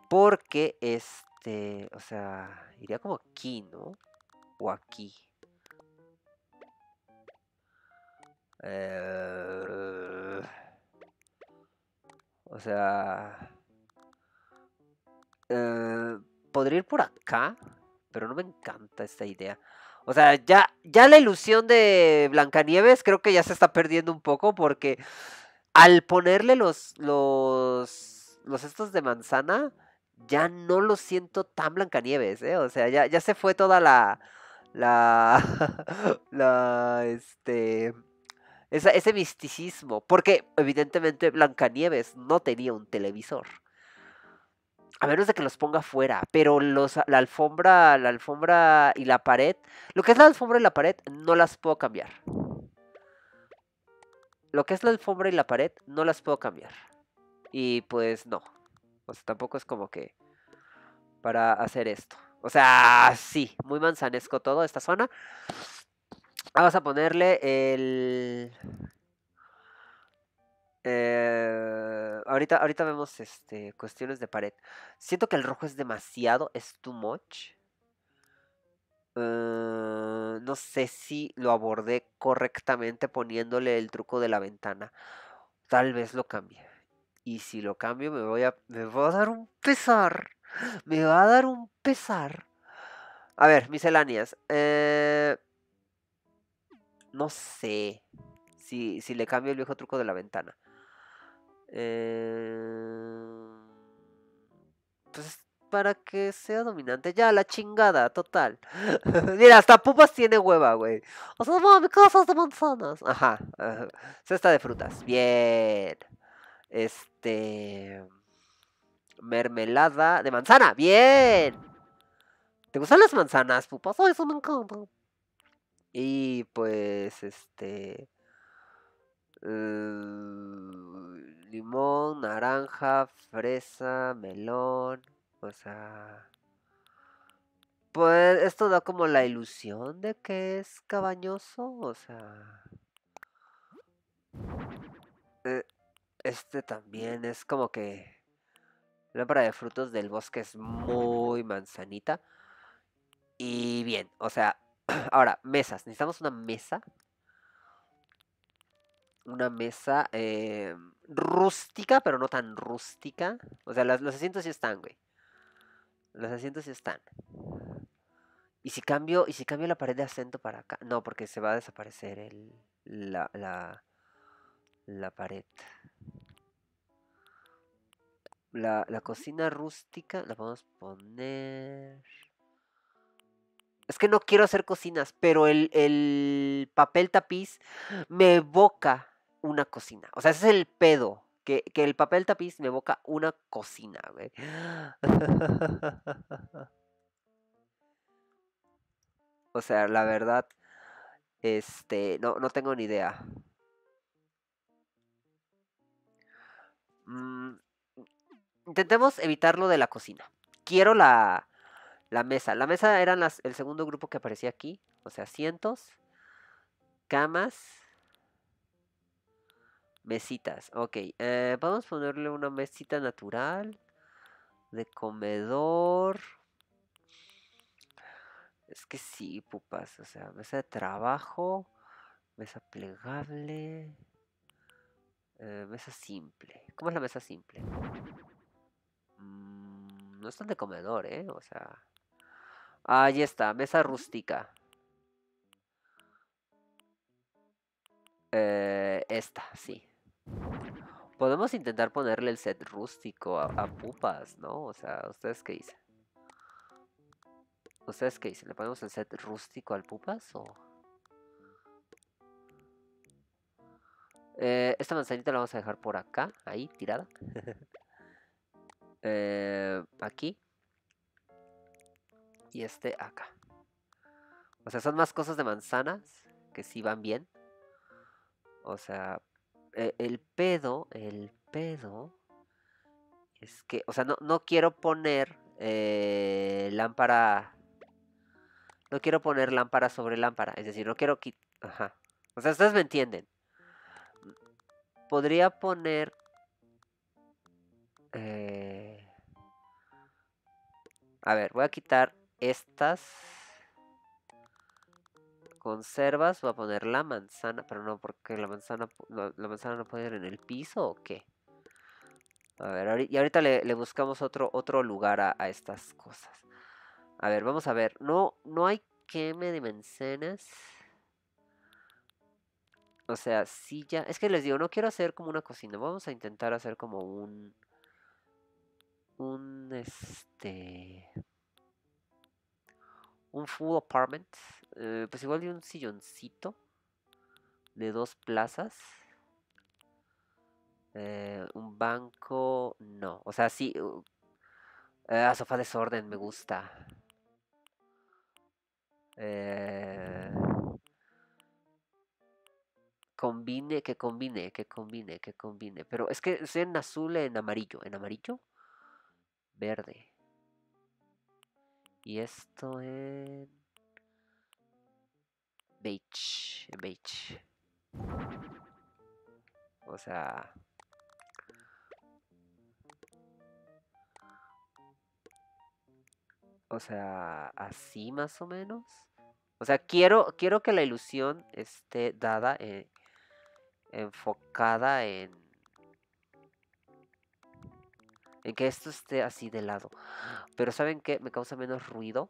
Porque este, o sea, iría como aquí, ¿no? O aquí. Eh, o sea... Eh, ¿Podría ir por acá? pero no me encanta esta idea. O sea, ya, ya la ilusión de Blancanieves creo que ya se está perdiendo un poco porque al ponerle los, los, los estos de manzana, ya no lo siento tan Blancanieves, ¿eh? O sea, ya, se fue toda la, la, la, este, ese misticismo. Porque evidentemente Blancanieves no tenía un televisor a menos de que los ponga fuera, pero los, la alfombra, la alfombra y la pared, lo que es la alfombra y la pared no las puedo cambiar. Lo que es la alfombra y la pared no las puedo cambiar. Y pues no. O sea, tampoco es como que para hacer esto. O sea, sí, muy manzanesco todo esta zona. Vamos a ponerle el eh, ahorita, ahorita vemos este, cuestiones de pared. Siento que el rojo es demasiado, es too much. Eh, no sé si lo abordé correctamente poniéndole el truco de la ventana. Tal vez lo cambie. Y si lo cambio me voy a. me va a dar un pesar. Me va a dar un pesar. A ver, misceláneas. Eh, no sé si, si le cambio el viejo truco de la ventana. Eh, pues, para que sea dominante. Ya, la chingada, total. Mira, hasta pupas tiene hueva, güey. O sea, cosas de manzanas. Ajá. Cesta de frutas. Bien. Este. Mermelada de manzana. Bien. ¿Te gustan las manzanas, pupas? Oh, eso me encanta. Y pues, este. Eh, limón, naranja, fresa, melón. O sea... Pues esto da como la ilusión de que es cabañoso. O sea... Eh, este también es como que... La Lámpara de frutos del bosque es muy manzanita. Y bien, o sea... Ahora, mesas. Necesitamos una mesa una mesa. Eh, rústica, pero no tan rústica. O sea, los asientos sí están, güey. Los asientos sí están. ¿Y si cambio, y si cambio la pared de acento para acá? No, porque se va a desaparecer el, la, la, la pared. La, la cocina rústica la podemos poner... Es que no quiero hacer cocinas, pero el, el papel tapiz me evoca una cocina. O sea, ese es el pedo. Que, el papel tapiz me evoca una cocina, güey. O sea, la verdad, este, no, no tengo ni idea. Mm, intentemos evitar lo de la cocina. Quiero la, la mesa. La mesa eran el segundo grupo que aparecía aquí. O sea, asientos, camas, Mesitas, ok. Eh, vamos a ponerle una mesita natural. De comedor. Es que sí, pupas. O sea, mesa de trabajo. Mesa plegable. Eh, mesa simple. ¿Cómo es la mesa simple? Mm, no es tan de comedor, ¿eh? O sea... Ahí está, mesa rústica. Eh, esta, sí. Podemos intentar ponerle el set rústico a, Pupas, ¿no? O sea, ¿ustedes qué dicen? ¿Ustedes qué dicen? ¿Le ponemos el set rústico al Pupas o...? Eh, esta manzanita la vamos a dejar por acá, ahí, tirada. Eh, aquí. Y este acá. O sea, son más cosas de manzanas que sí van bien. O sea, eh, el pedo, el pedo es que, o sea, no, quiero poner eh, lámpara, no quiero poner lámpara sobre lámpara, es decir, no quiero quitar, ajá, o sea, ustedes me entienden. Mm, podría poner eh, a ver, voy a quitar estas conservas voy a poner la manzana, pero no, porque la manzana la manzana no puede ir en el piso o qué. A ver, y ahorita le, buscamos otro, otro lugar a, estas cosas. A ver, vamos a ver. No, no hay queme de manzanas. O sea, silla. Es que les digo, no quiero hacer como una cocina. Vamos a intentar hacer como un... Un... Este un full apartment, eh, pues igual de un silloncito de dos plazas. Eh, un banco, no. O sea, sí. A ah, sofá desorden, me gusta. Eh, combine, que combine, que combine, que combine. Pero es que es en azul, en amarillo. ¿En amarillo? Verde. Y esto en... beach en O sea... O sea, así más o menos. O sea, quiero, quiero que la ilusión esté dada, eh, enfocada en, en eh, que esto esté así de lado. Pero ¿saben qué? Me causa menos ruido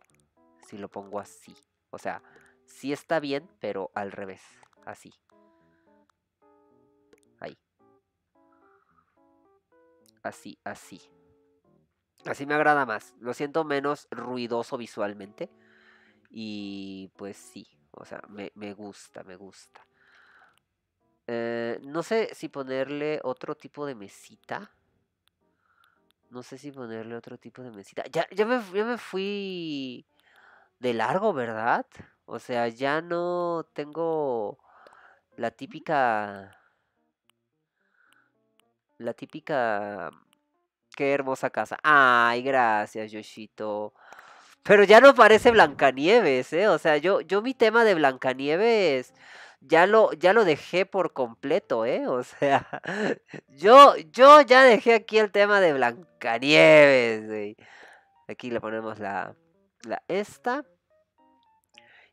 si lo pongo así. O sea, sí está bien, pero al revés. Así. Ahí. Así, así. Así me agrada más. Lo siento menos ruidoso visualmente. Y pues sí. O sea, me, gusta, me gusta. Eh, no sé si ponerle otro tipo de mesita. No sé si ponerle otro tipo de mesita. Ya, ya, me, ya me fui de largo, ¿verdad? O sea, ya no tengo la típica... La típica... Qué hermosa casa. Ay, gracias, Yoshito. Pero ya no parece Blancanieves, ¿eh? O sea, yo, yo mi tema de Blancanieves ya lo, ya lo dejé por completo, ¿eh? O sea, yo, yo ya dejé aquí el tema de Blancanieves. güey. Aquí le ponemos la, la esta.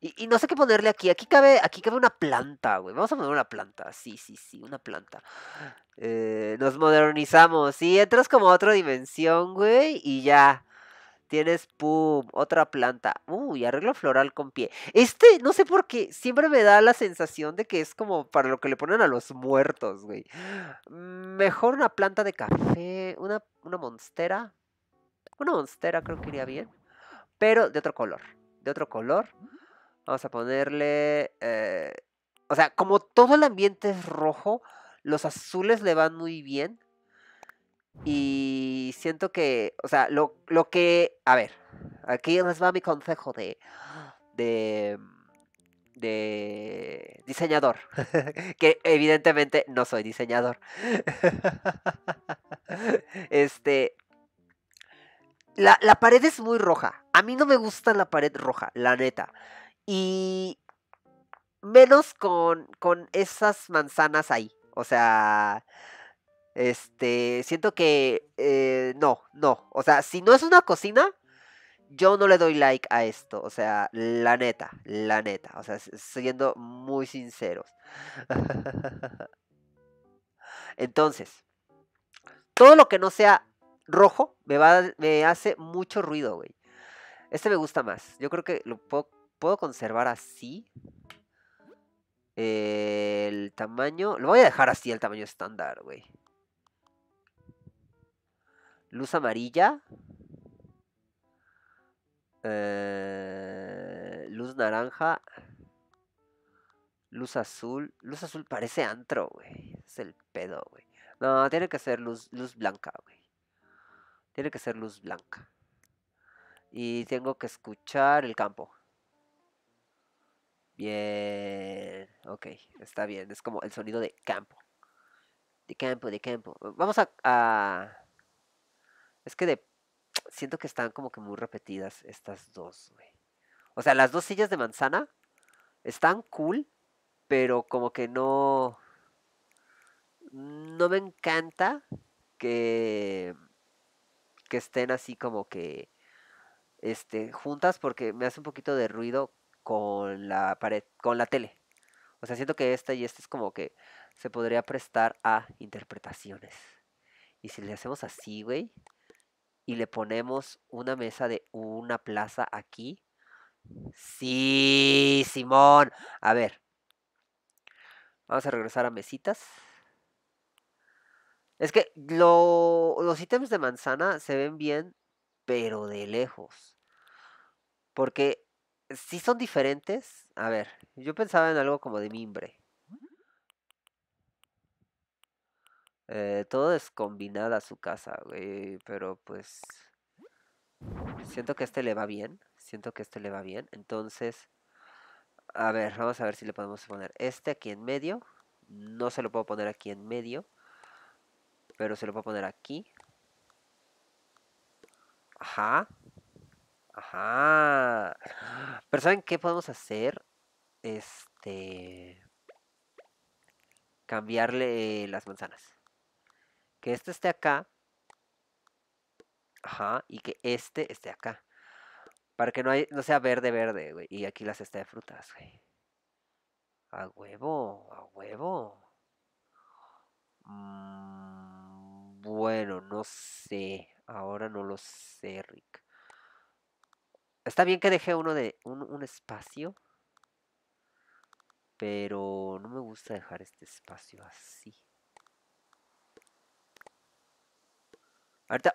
Y, no sé qué ponerle aquí. Aquí cabe, aquí cabe una planta, güey. Vamos a poner una planta. Sí, sí, sí, una planta. Eh, nos modernizamos. Sí, entras como a otra dimensión, güey. Y ya. Tienes pum, otra planta. Uy, arreglo floral con pie. Este, no sé por qué, siempre me da la sensación de que es como para lo que le ponen a los muertos, güey. Mejor una planta de café, una, monstera. Una monstera creo que iría bien. Pero de otro color. De otro color. Vamos a ponerle... Eh, o sea, como todo el ambiente es rojo, los azules le van muy bien. Y siento que, o sea, lo, que, a ver, aquí les va mi consejo de, de, de diseñador, que evidentemente no soy diseñador. este, la, la, pared es muy roja. A mí no me gusta la pared roja, la neta. Y menos con, con esas manzanas ahí. O sea, este, siento que eh, no, no. O sea, si no es una cocina, yo no le doy like a esto. O sea, la neta, la neta. O sea, siendo muy sinceros. Entonces, todo lo que no sea rojo me, va, me hace mucho ruido, güey. Este me gusta más. Yo creo que lo puedo, puedo conservar así. El tamaño. Lo voy a dejar así, el tamaño estándar, güey. Luz amarilla. Eh, luz naranja. Luz azul. Luz azul parece antro, güey. Es el pedo, güey. No, tiene que ser luz, luz blanca, güey. Tiene que ser luz blanca. Y tengo que escuchar el campo. Bien. Ok, está bien. Es como el sonido de campo. De campo, de campo. Vamos a es que de, siento que están como que muy repetidas estas dos, güey. O sea, las dos sillas de manzana están cool, pero como que no... No me encanta que... Que estén así como que... Este, juntas porque me hace un poquito de ruido con la pared, con la tele. O sea, siento que esta y esta es como que se podría prestar a interpretaciones. Y si le hacemos así, güey, y le ponemos una mesa de una plaza aquí. Sí, Simón. A ver. Vamos a regresar a mesitas. Es que los ítems de manzana se ven bien, pero de lejos. Porque si son diferentes. A ver, yo pensaba en algo como de mimbre. Eh, todo es combinada a su casa, güey. Pero pues. Siento que este le va bien. Siento que este le va bien. Entonces. A ver, vamos a ver si le podemos poner este aquí en medio. No se lo puedo poner aquí en medio. Pero se lo puedo poner aquí. Ajá. Ajá. Pero ¿saben qué podemos hacer? Este... Cambiarle las manzanas que este esté acá, ajá, y que este esté acá. Para que no, hay, no sea verde, verde, güey. Y aquí la cesta de frutas, güey. A huevo, a huevo. Mm, bueno, no sé. Ahora no lo sé, Rick. Está bien que dejé uno de un espacio. Pero no me gusta dejar este espacio así.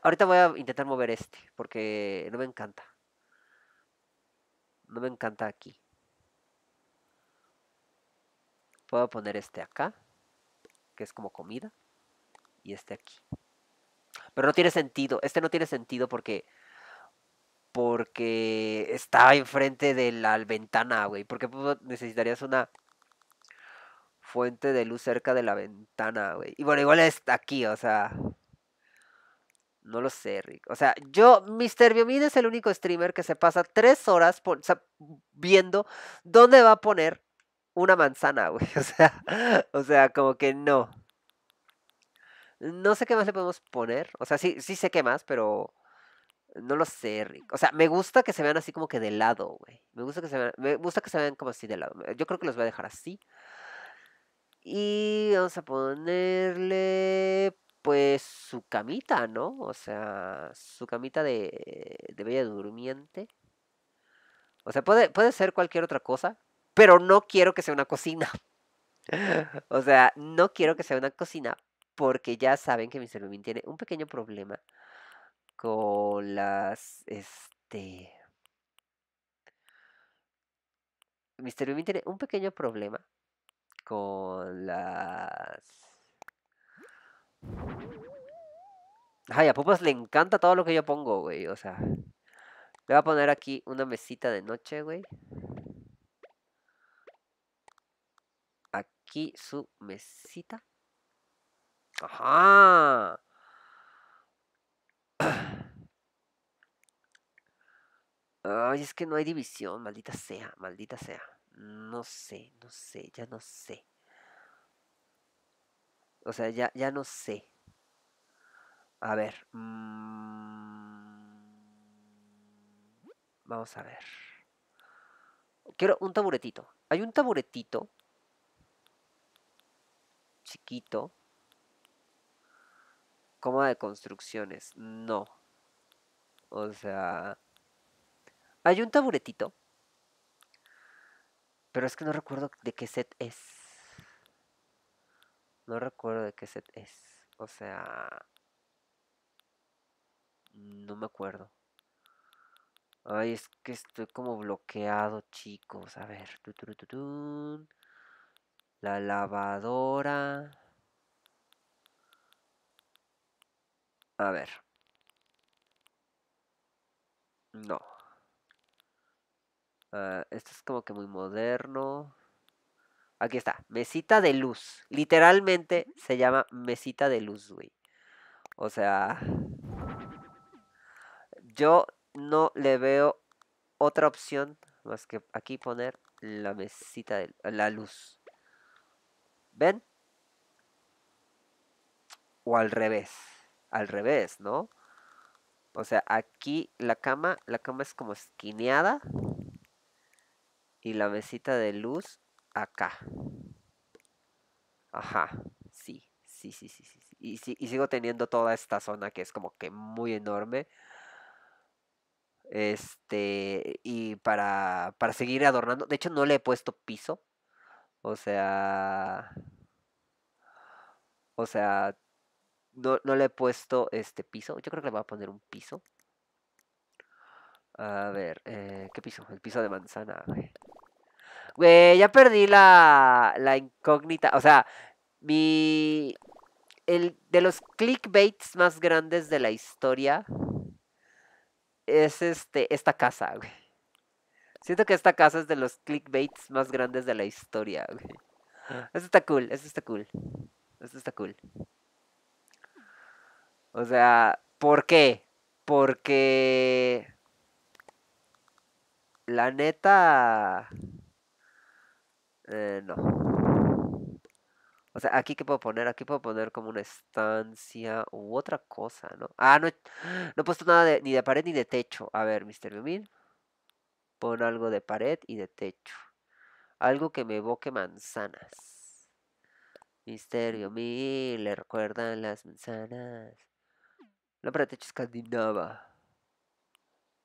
Ahorita, voy a intentar mover este, porque no me encanta. No me encanta aquí. Puedo poner este acá, que es como comida, y este aquí. Pero no tiene sentido, este no tiene sentido porque porque está enfrente de la ventana, güey. Porque pues, necesitarías una fuente de luz cerca de la ventana, güey. Y bueno, igual está aquí, o sea, no lo sé, Rick. O sea, yo, Mr. Biomid es el único streamer que se pasa tres horas viendo dónde va a poner una manzana, güey. O sea, o sea, como que no. No sé qué más le podemos poner. O sea, sí, sí sé qué más, pero no lo sé, Rick. O sea, me gusta que se vean así como que de lado, güey. Me gusta que se me gusta que se vean como así de lado. Yo creo que los voy a dejar así. Y vamos a ponerle pues su camita, ¿no? O sea, su camita de, de Bella Durmiente. O sea, puede, puede ser cualquier otra cosa, pero no quiero que sea una cocina. o sea, no quiero que sea una cocina porque ya saben que Mr. Serumín tiene un pequeño problema con las, este... Mr. Bean tiene un pequeño problema con las Ay, a Pupas le encanta todo lo que yo pongo, güey. O sea, le voy a poner aquí una mesita de noche, güey. Aquí su mesita. Ajá. Ay, es que no hay división, maldita sea, maldita sea. No sé, no sé, ya no sé. O sea, ya, ya no sé. A ver. Mm, vamos a ver. Quiero un taburetito. Hay un taburetito. Chiquito. Coma de construcciones. No. O sea... Hay un taburetito. Pero es que no recuerdo de qué set es. No recuerdo de qué set es. O sea... No me acuerdo. Ay, es que estoy como bloqueado, chicos. A ver. La lavadora. A ver. No. Ah, esto es como que muy moderno. Aquí está, mesita de luz. Literalmente se llama mesita de luz, güey. O sea, yo no le veo otra opción más que aquí poner la mesita de la luz. ¿Ven? O al revés. Al revés, ¿no? O sea, aquí la cama, la cama es como esquineada. Y la mesita de luz acá. Ajá, sí, sí, sí, sí, Y, sigo teniendo toda esta zona que es como que muy enorme. Este, y para, para seguir adornando. De hecho, no le he puesto piso. O sea. O sea. No, le he puesto este piso. Yo creo que le voy a poner un piso. A ver, eh, ¿qué piso? El piso de manzana, Güey, ya perdí la, la incógnita. O sea, mi. El, de los clickbaits más grandes de la historia es este, esta casa, güey. Siento que esta casa es de los clickbaits más grandes de la historia, güey. Eso está cool, eso está cool. Eso está cool. O sea, ¿por qué? Porque... La neta... Eh, no. O sea, aquí que puedo poner, aquí puedo poner como una estancia u otra cosa, ¿no? Ah, no, he puesto nada de, ni de pared ni de techo. A ver, misterio mil Pon algo de pared y de techo. Algo que me evoque manzanas. Misterio mil, le recuerdan las manzanas. La pared de techo escandinava.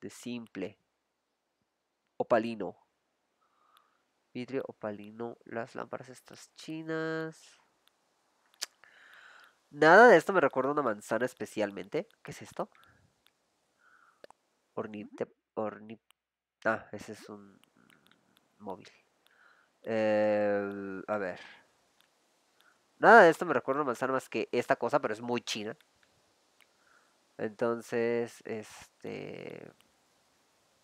De simple. Opalino. Vidrio opalino. Las lámparas estas chinas. Nada de esto me recuerda a una manzana especialmente. ¿Qué es esto? Ornite... Mm. Ornip... Ah, ese es un móvil. a ver. Nada de esto me recuerda a una manzana más que esta cosa, pero es muy china. Entonces, este...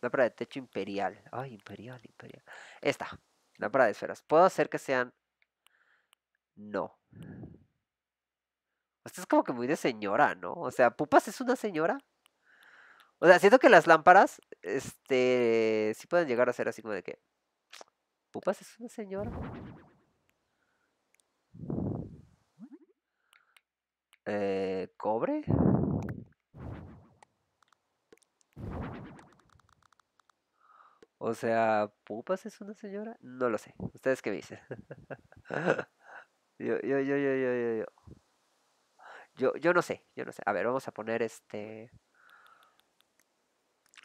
Lámpara de techo imperial. Ay, imperial, imperial. Esta. Lámpara de esferas. ¿Puedo hacer que sean? No. Esto es como que muy de señora, ¿no? O sea, ¿Pupas es una señora? O sea, siento que las lámparas, este, sí pueden llegar a ser así como de que... ¿Pupas es una señora? Eh, ¿Cobre? O sea, ¿Pupas es una señora? No lo sé. ¿Ustedes qué me dicen? yo, yo, yo, yo, yo, yo, yo. no sé, yo no sé. A ver, vamos a poner este...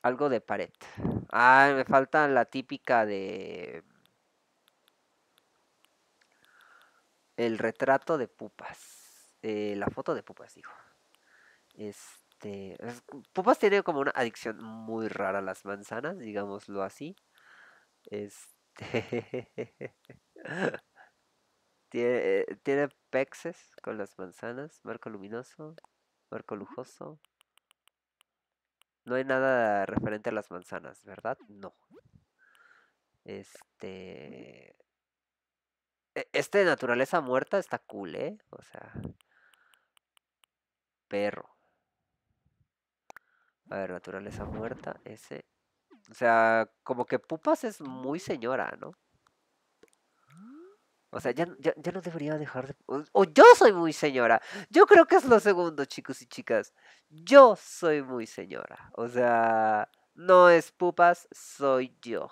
Algo de pared. Ah, me falta la típica de... El retrato de pupas. Eh, la foto de pupas, digo. Este... Este, Pupas tiene como una adicción muy rara a las manzanas, digámoslo así. Este, tiene, peces eh, pexes con las manzanas, marco luminoso, marco lujoso. No hay nada referente a las manzanas, ¿verdad? No. Este. E, este de naturaleza muerta está cool, ¿eh? O sea. Perro. A ver, naturaleza muerta, ese. O sea, como que Pupas es muy señora, ¿no? O sea, ya, no debería dejar de... O, yo soy muy señora. Yo creo que es lo segundo, chicos y chicas. Yo soy muy señora. O sea, no es Pupas, soy yo.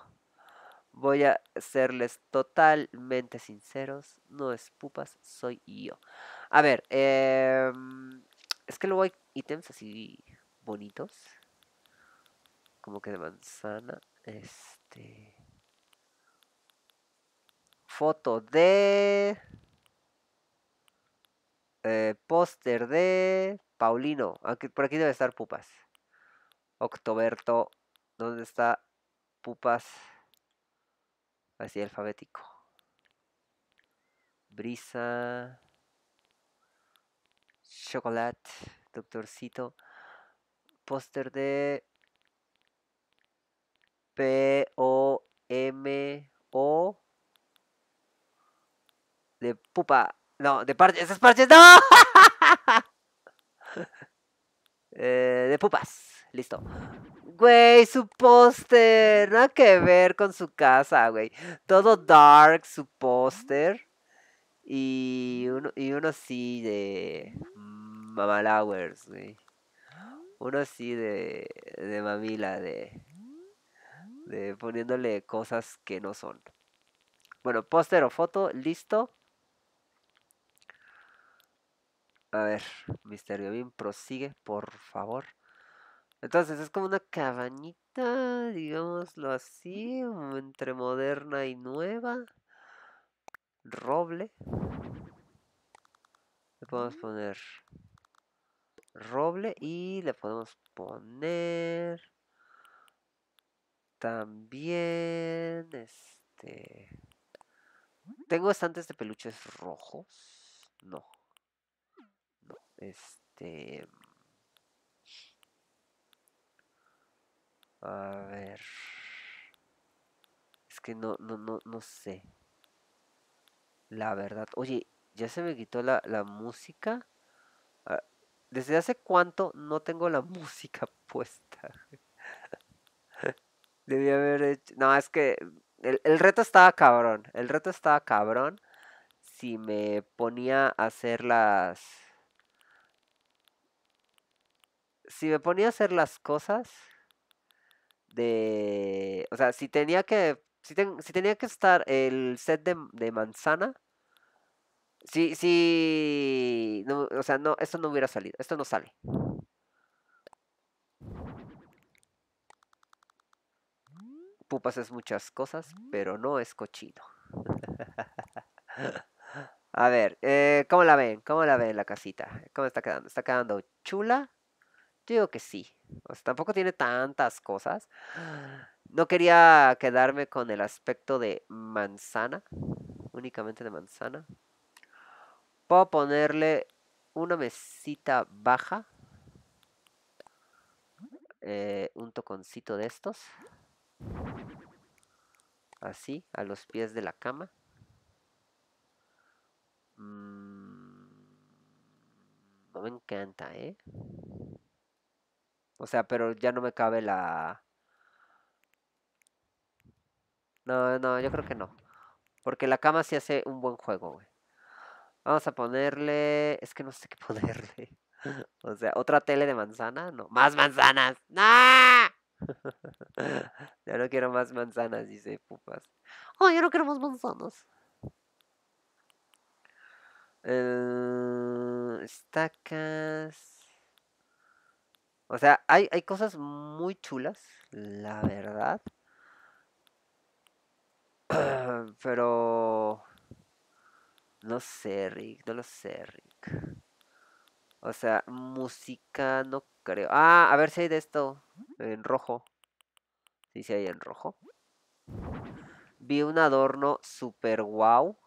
Voy a serles totalmente sinceros. No es Pupas, soy yo. A ver, eh, es que luego hay ítems así bonitos. Como que de manzana. Este. Foto de. Eh, póster de. Paulino. aunque por aquí debe estar Pupas. Octoberto. ¿Dónde está Pupas? Así alfabético. Brisa. Chocolate. Doctorcito póster de P-O-M-O. De pupa. No, de parches. ¡Esas parches! ¡No! Eh, de pupas. Listo. Güey, su póster. Nada que ver con su casa, güey. Todo dark, su póster. Y uno, y uno así de Mamalowers, güey uno así de, de mamila, de, de poniéndole cosas que no son. Bueno, póster o foto, listo. A ver, Misterio bien prosigue, por favor. Entonces, es como una cabañita, digámoslo así, entre moderna y nueva. Roble. Le podemos poner roble y le podemos poner también este tengo estantes de peluches rojos no no este a ver es que no no no no sé la verdad oye ya se me quitó la, la música ¿Desde hace cuánto no tengo la música puesta? Debí haber hecho... No, es que el, reto estaba cabrón. El reto estaba cabrón. Si me ponía a hacer las... Si me ponía a hacer las cosas de... O sea, si tenía que... Si, si tenía que estar el set de, de manzana Sí, sí. o sea, no, esto no hubiera salido. Esto no sale. Pupas es muchas cosas, pero no es cochino. A ver, eh, ¿cómo la ven? ¿Cómo la ven la casita? ¿Cómo está quedando? ¿Está quedando chula? Yo digo que sí. O sea, tampoco tiene tantas cosas. No quería quedarme con el aspecto de manzana. Únicamente de manzana. Puedo ponerle una mesita baja. Eh, un toconcito de estos. Así, a los pies de la cama. Mm, no me encanta, ¿eh? O sea, pero ya no me cabe la... No, no, yo creo que no. Porque la cama sí hace un buen juego, güey. Vamos a ponerle. Es que no sé qué ponerle. o sea, otra tele de manzana. No, más manzanas. ¡No! ¡ah! Yo no quiero más manzanas, dice Pupas. Oh, yo no quiero más manzanas. Eh, estacas. O sea, hay, hay cosas muy chulas, la verdad. Pero no sé, Rick, no lo sé, Rick. O sea, música no creo. Ah, a ver si hay de esto en rojo. Sí, sí hay en rojo. Vi un adorno super wow.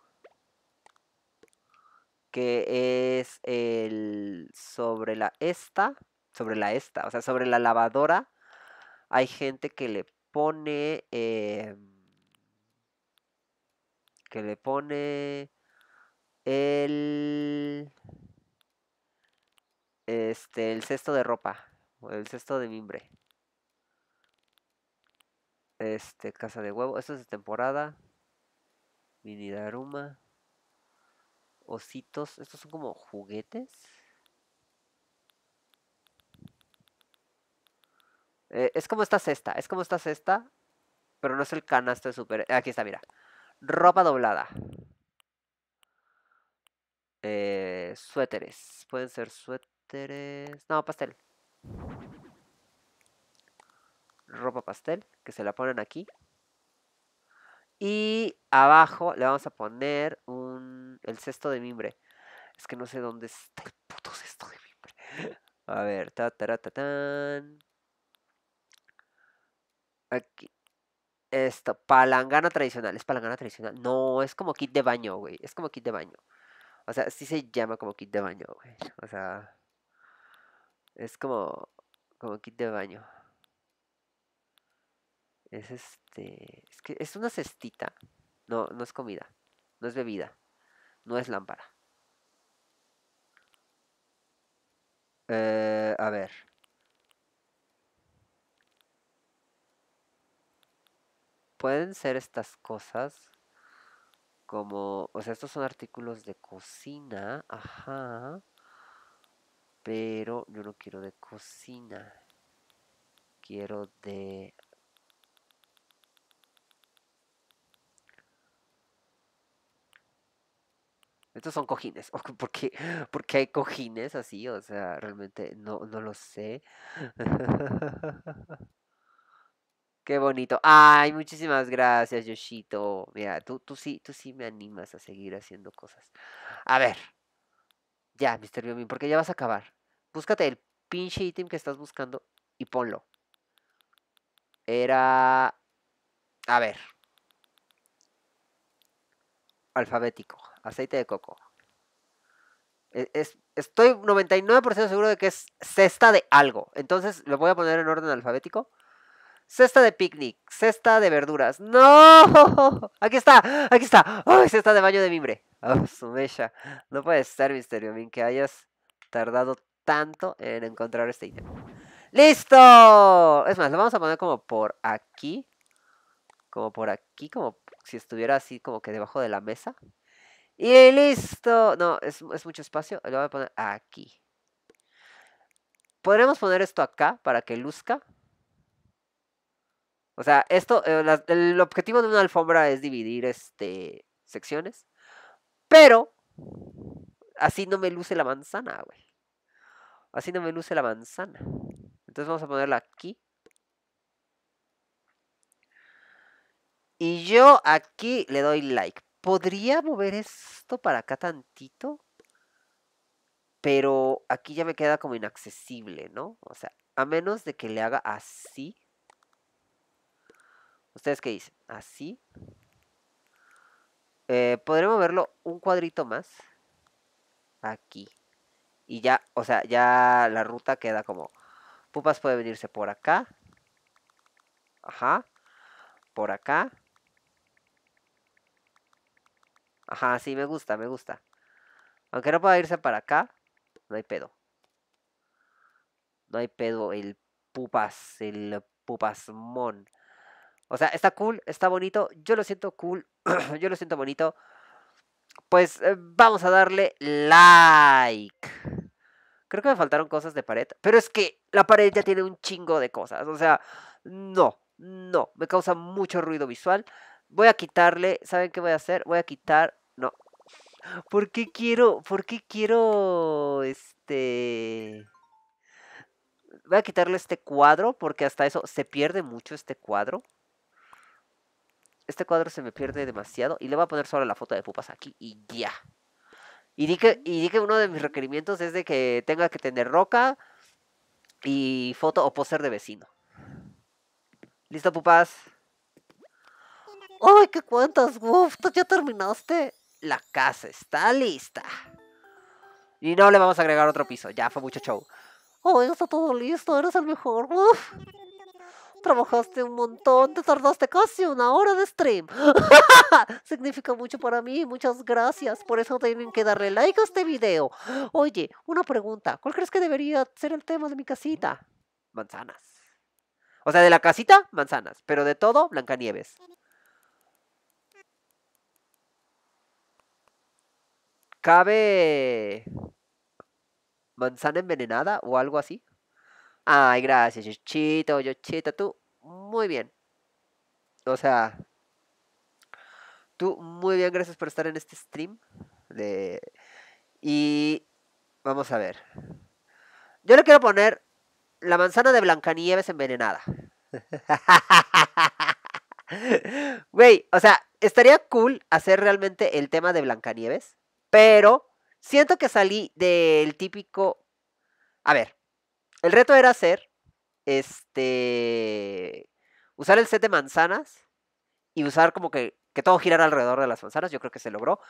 Que es el sobre la esta. Sobre la esta, o sea, sobre la lavadora. Hay gente que le pone. Em, que le pone el, este, el cesto de ropa, o el cesto de mimbre. Este, casa de huevo, esto es de temporada. Mini Daruma. Ositos, estos son como juguetes. Eh, es como esta cesta, es como esta cesta, pero no es el canasto de super... Aquí está, mira. Ropa doblada. Eh, suéteres. Pueden ser suéteres. No, pastel. Ropa pastel, que se la ponen aquí. Y abajo le vamos a poner un, el cesto de mimbre. Es que no sé dónde está el puto cesto de mimbre. A ver, ta, ta, ta, tan. Aquí. Esto, palangana tradicional. Es palangana tradicional. No, es como kit de baño, güey. Es como kit de baño. O sea, sí se llama como kit de baño, güey. O sea, es como, como kit de baño. Es este, es que es una cestita. No, no es comida, no es bebida, no es lámpara. Eh, a ver. Pueden ser estas cosas como, o sea, estos son artículos de cocina, ajá, pero yo no quiero de cocina, quiero de... Estos son cojines, porque porque hay cojines así? O sea, realmente no, no lo sé. Qué bonito. Ay, muchísimas gracias, Yoshito. Mira, tú, tú, sí, tú sí me animas a seguir haciendo cosas. A ver. Ya, Mr. Biomin, porque ya vas a acabar. Búscate el pinche ítem que estás buscando y ponlo. Era... A ver. Alfabético. Aceite de coco. E, estoy 99% seguro de que es cesta de algo. Entonces lo voy a poner en orden alfabético. Cesta de picnic, cesta de verduras. ¡No! Aquí está, aquí está. ¡Ay, cesta de baño de mimbre! ¡Oh, su No puede estar Misterio que hayas tardado tanto en encontrar este ítem. ¡Listo! Es más, lo vamos a poner como por aquí. Como por aquí, como si estuviera así como que debajo de la mesa. Y listo. No, es, mucho espacio. Lo voy a poner aquí. Podríamos poner esto acá para que luzca. O sea, esto, eh, el objetivo de una alfombra es dividir este, secciones. Pero, así no me luce la manzana, güey. Así no me luce la manzana. Entonces vamos a ponerla aquí. Y yo aquí le doy like. Podría mover esto para acá tantito. Pero aquí ya me queda como inaccesible, ¿no? O sea, a menos de que le haga así. ¿Ustedes qué dicen? Así. Eh, verlo un cuadrito más. Aquí. Y ya, o sea, ya la ruta queda como... Pupas puede venirse por acá. Ajá. Por acá. Ajá, sí, me gusta, me gusta. Aunque no pueda irse para acá, no hay pedo. No hay pedo el pupas, el pupasmón. O sea, está cool, está bonito, yo lo siento cool, yo lo siento bonito. Pues eh, vamos a darle like. Creo que me faltaron cosas de pared, pero es que la pared ya tiene un chingo de cosas. O sea, no, no, me causa mucho ruido visual. Voy a quitarle, ¿saben qué voy a hacer? Voy a quitar, no. ¿Por qué quiero, por qué quiero, este... Voy a quitarle este cuadro porque hasta eso se pierde mucho este cuadro este cuadro se me pierde demasiado y le voy a poner solo la foto de pupas aquí y ya. Y di que, uno de mis requerimientos es de que tenga que tener roca y foto o poseer de vecino. ¿Listo, pupas? ¡Ay, qué cuentas, Wuf! ya terminaste? La casa está lista. Y no le vamos a agregar otro piso, ya fue mucho show. ¡Oh, está todo listo! ¡Eres el mejor, Wuf Trabajaste un montón, te tardaste casi una hora de stream. Significa mucho para mí, muchas gracias. Por eso tienen que darle like a este video. Oye, una pregunta. ¿Cuál crees que debería ser el tema de mi casita? Manzanas. O sea, de la casita, manzanas. Pero de todo, Blancanieves. ¿Cabe manzana envenenada o algo así? Ay, gracias, yo Yoshita, tú muy bien. O sea, tú muy bien, gracias por estar en este stream. De... Y vamos a ver. Yo le quiero poner la manzana de Blancanieves envenenada. Güey, o sea, estaría cool hacer realmente el tema de Blancanieves, pero siento que salí del típico. A ver, el reto era hacer, este, usar el set de manzanas y usar como que, todo girara alrededor de las manzanas. Yo creo que se logró.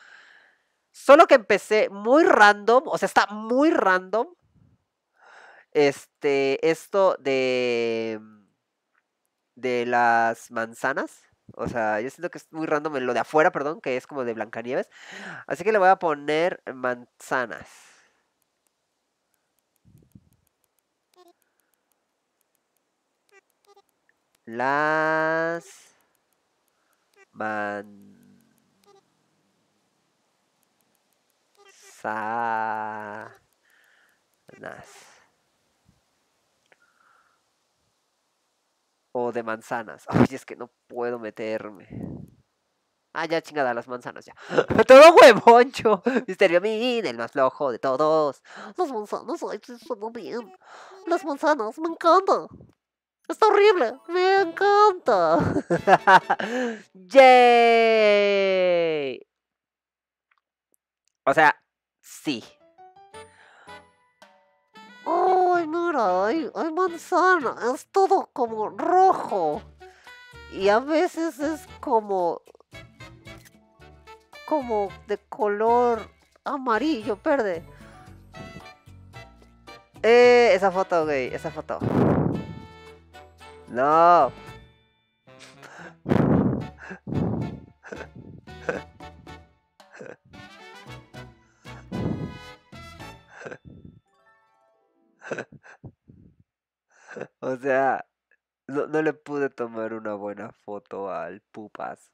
Solo que empecé muy random, o sea, está muy random. Este, esto de. de las manzanas. O sea, yo siento que es muy random lo de afuera, perdón, que es como de Blancanieves. Así que le voy a poner manzanas. Las manzanas. O de manzanas. Ay, es que no puedo meterme. Ah, ya chingada, las manzanas, ya. Todo huevoncho. Misterio Min, el más flojo de todos. Las manzanas, ay, son bien. Las manzanas, me encanta... Está horrible. Me encanta. O sea, sí. ¡Ay, mira! Hay, manzana. Es todo como rojo. Y a veces es como... Como de color amarillo, verde. Eh, esa foto, güey. Esa foto. No. O sea, no, le pude tomar una buena foto al pupas,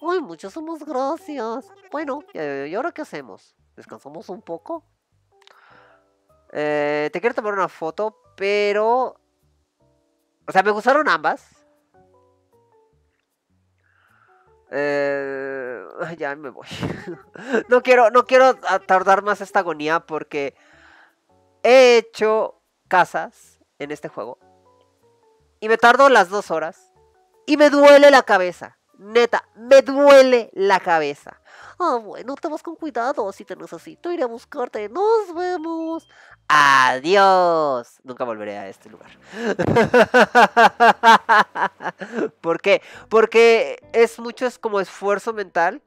Uy, muchos somos gracias. Bueno, ¿y ahora qué hacemos? ¿Descansamos un poco? Eh, te quiero tomar una foto, pero o sea, me gustaron ambas. Eh, ya me voy. no quiero, no quiero tardar más esta agonía porque he hecho casas en este juego. Y me tardo las dos horas. Y me duele la cabeza. Neta, me duele la cabeza. Ah, bueno, te con cuidado. Si te necesito, iré a buscarte. Nos vemos. Adiós. Nunca volveré a este lugar. ¿Por qué? Porque es mucho es como esfuerzo mental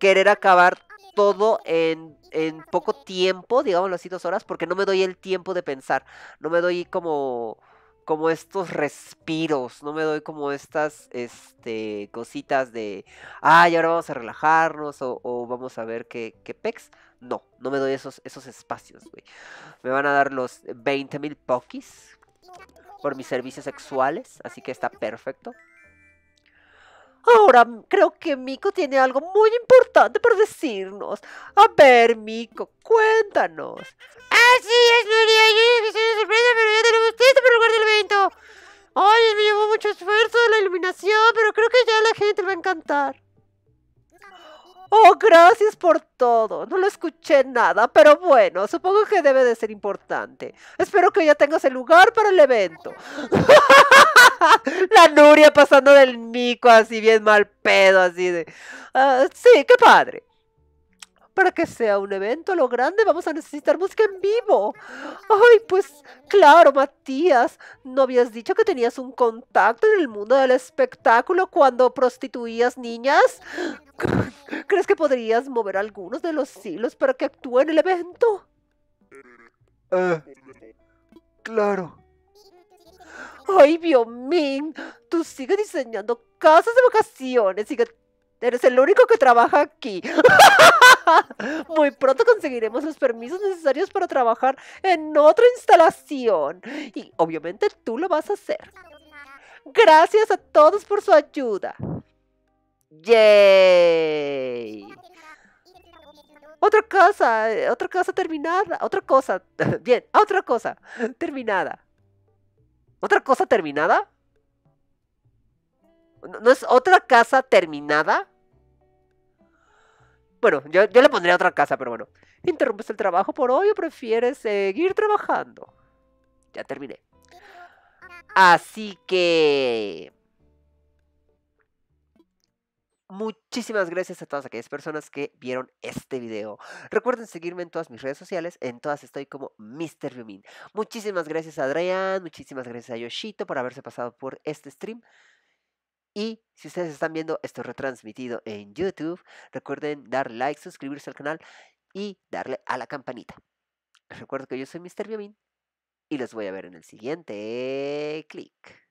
querer acabar todo en, en poco tiempo, digámoslo así, dos horas, porque no me doy el tiempo de pensar. No me doy como como estos respiros, no me doy como estas este, cositas de, ay, ahora vamos a relajarnos o, vamos a ver qué, qué, No, no me doy esos, esos espacios, güey. Me van a dar los 20 mil pokis por mis servicios sexuales, así que está perfecto. Ahora mm, creo que Miko tiene algo muy importante por decirnos. A ver, Miko, cuéntanos. Así es, el evento. Ay, me llevó mucho esfuerzo la iluminación, pero creo que ya la gente va a encantar. Oh, gracias por todo. No lo escuché nada, pero bueno, supongo que debe de ser importante. Espero que ya tengas el lugar para el evento. la Nuria pasando del mico así bien mal pedo, así de... Ah, sí, qué padre para que sea un evento lo grande vamos a necesitar busca en vivo. Ay, pues claro, Matías, ¿no habías dicho que tenías un contacto en el mundo del espectáculo cuando prostituías niñas? ¿Crees que podrías mover algunos de los hilos para que actúen en el evento? Eh, claro. Ay, Biomin tú sigues diseñando casas de vacaciones, que Eres el único que trabaja aquí. Muy pronto conseguiremos los permisos necesarios para trabajar en otra instalación. Y obviamente tú lo vas a hacer. Gracias a todos por su ayuda. ¡Yay! Otra casa, eh, otra casa terminada, otra cosa, bien, otra cosa terminada. ¿Otra cosa terminada? ¿No es otra casa terminada? Bueno, yo, yo, le pondría otra casa, pero bueno. ¿Interrumpes el trabajo por hoy o prefieres seguir trabajando? Ya terminé. Así que... Muchísimas gracias a todas aquellas personas que vieron este video. Recuerden seguirme en todas mis redes sociales, en todas estoy como Mr. Yumin. Muchísimas gracias a Adrián, muchísimas gracias a Yoshito por haberse pasado por este stream. Y si ustedes están viendo esto retransmitido en YouTube, recuerden dar like, suscribirse al canal y darle a la campanita. Recuerdo que yo soy Mr. Biomin y los voy a ver en el siguiente clic.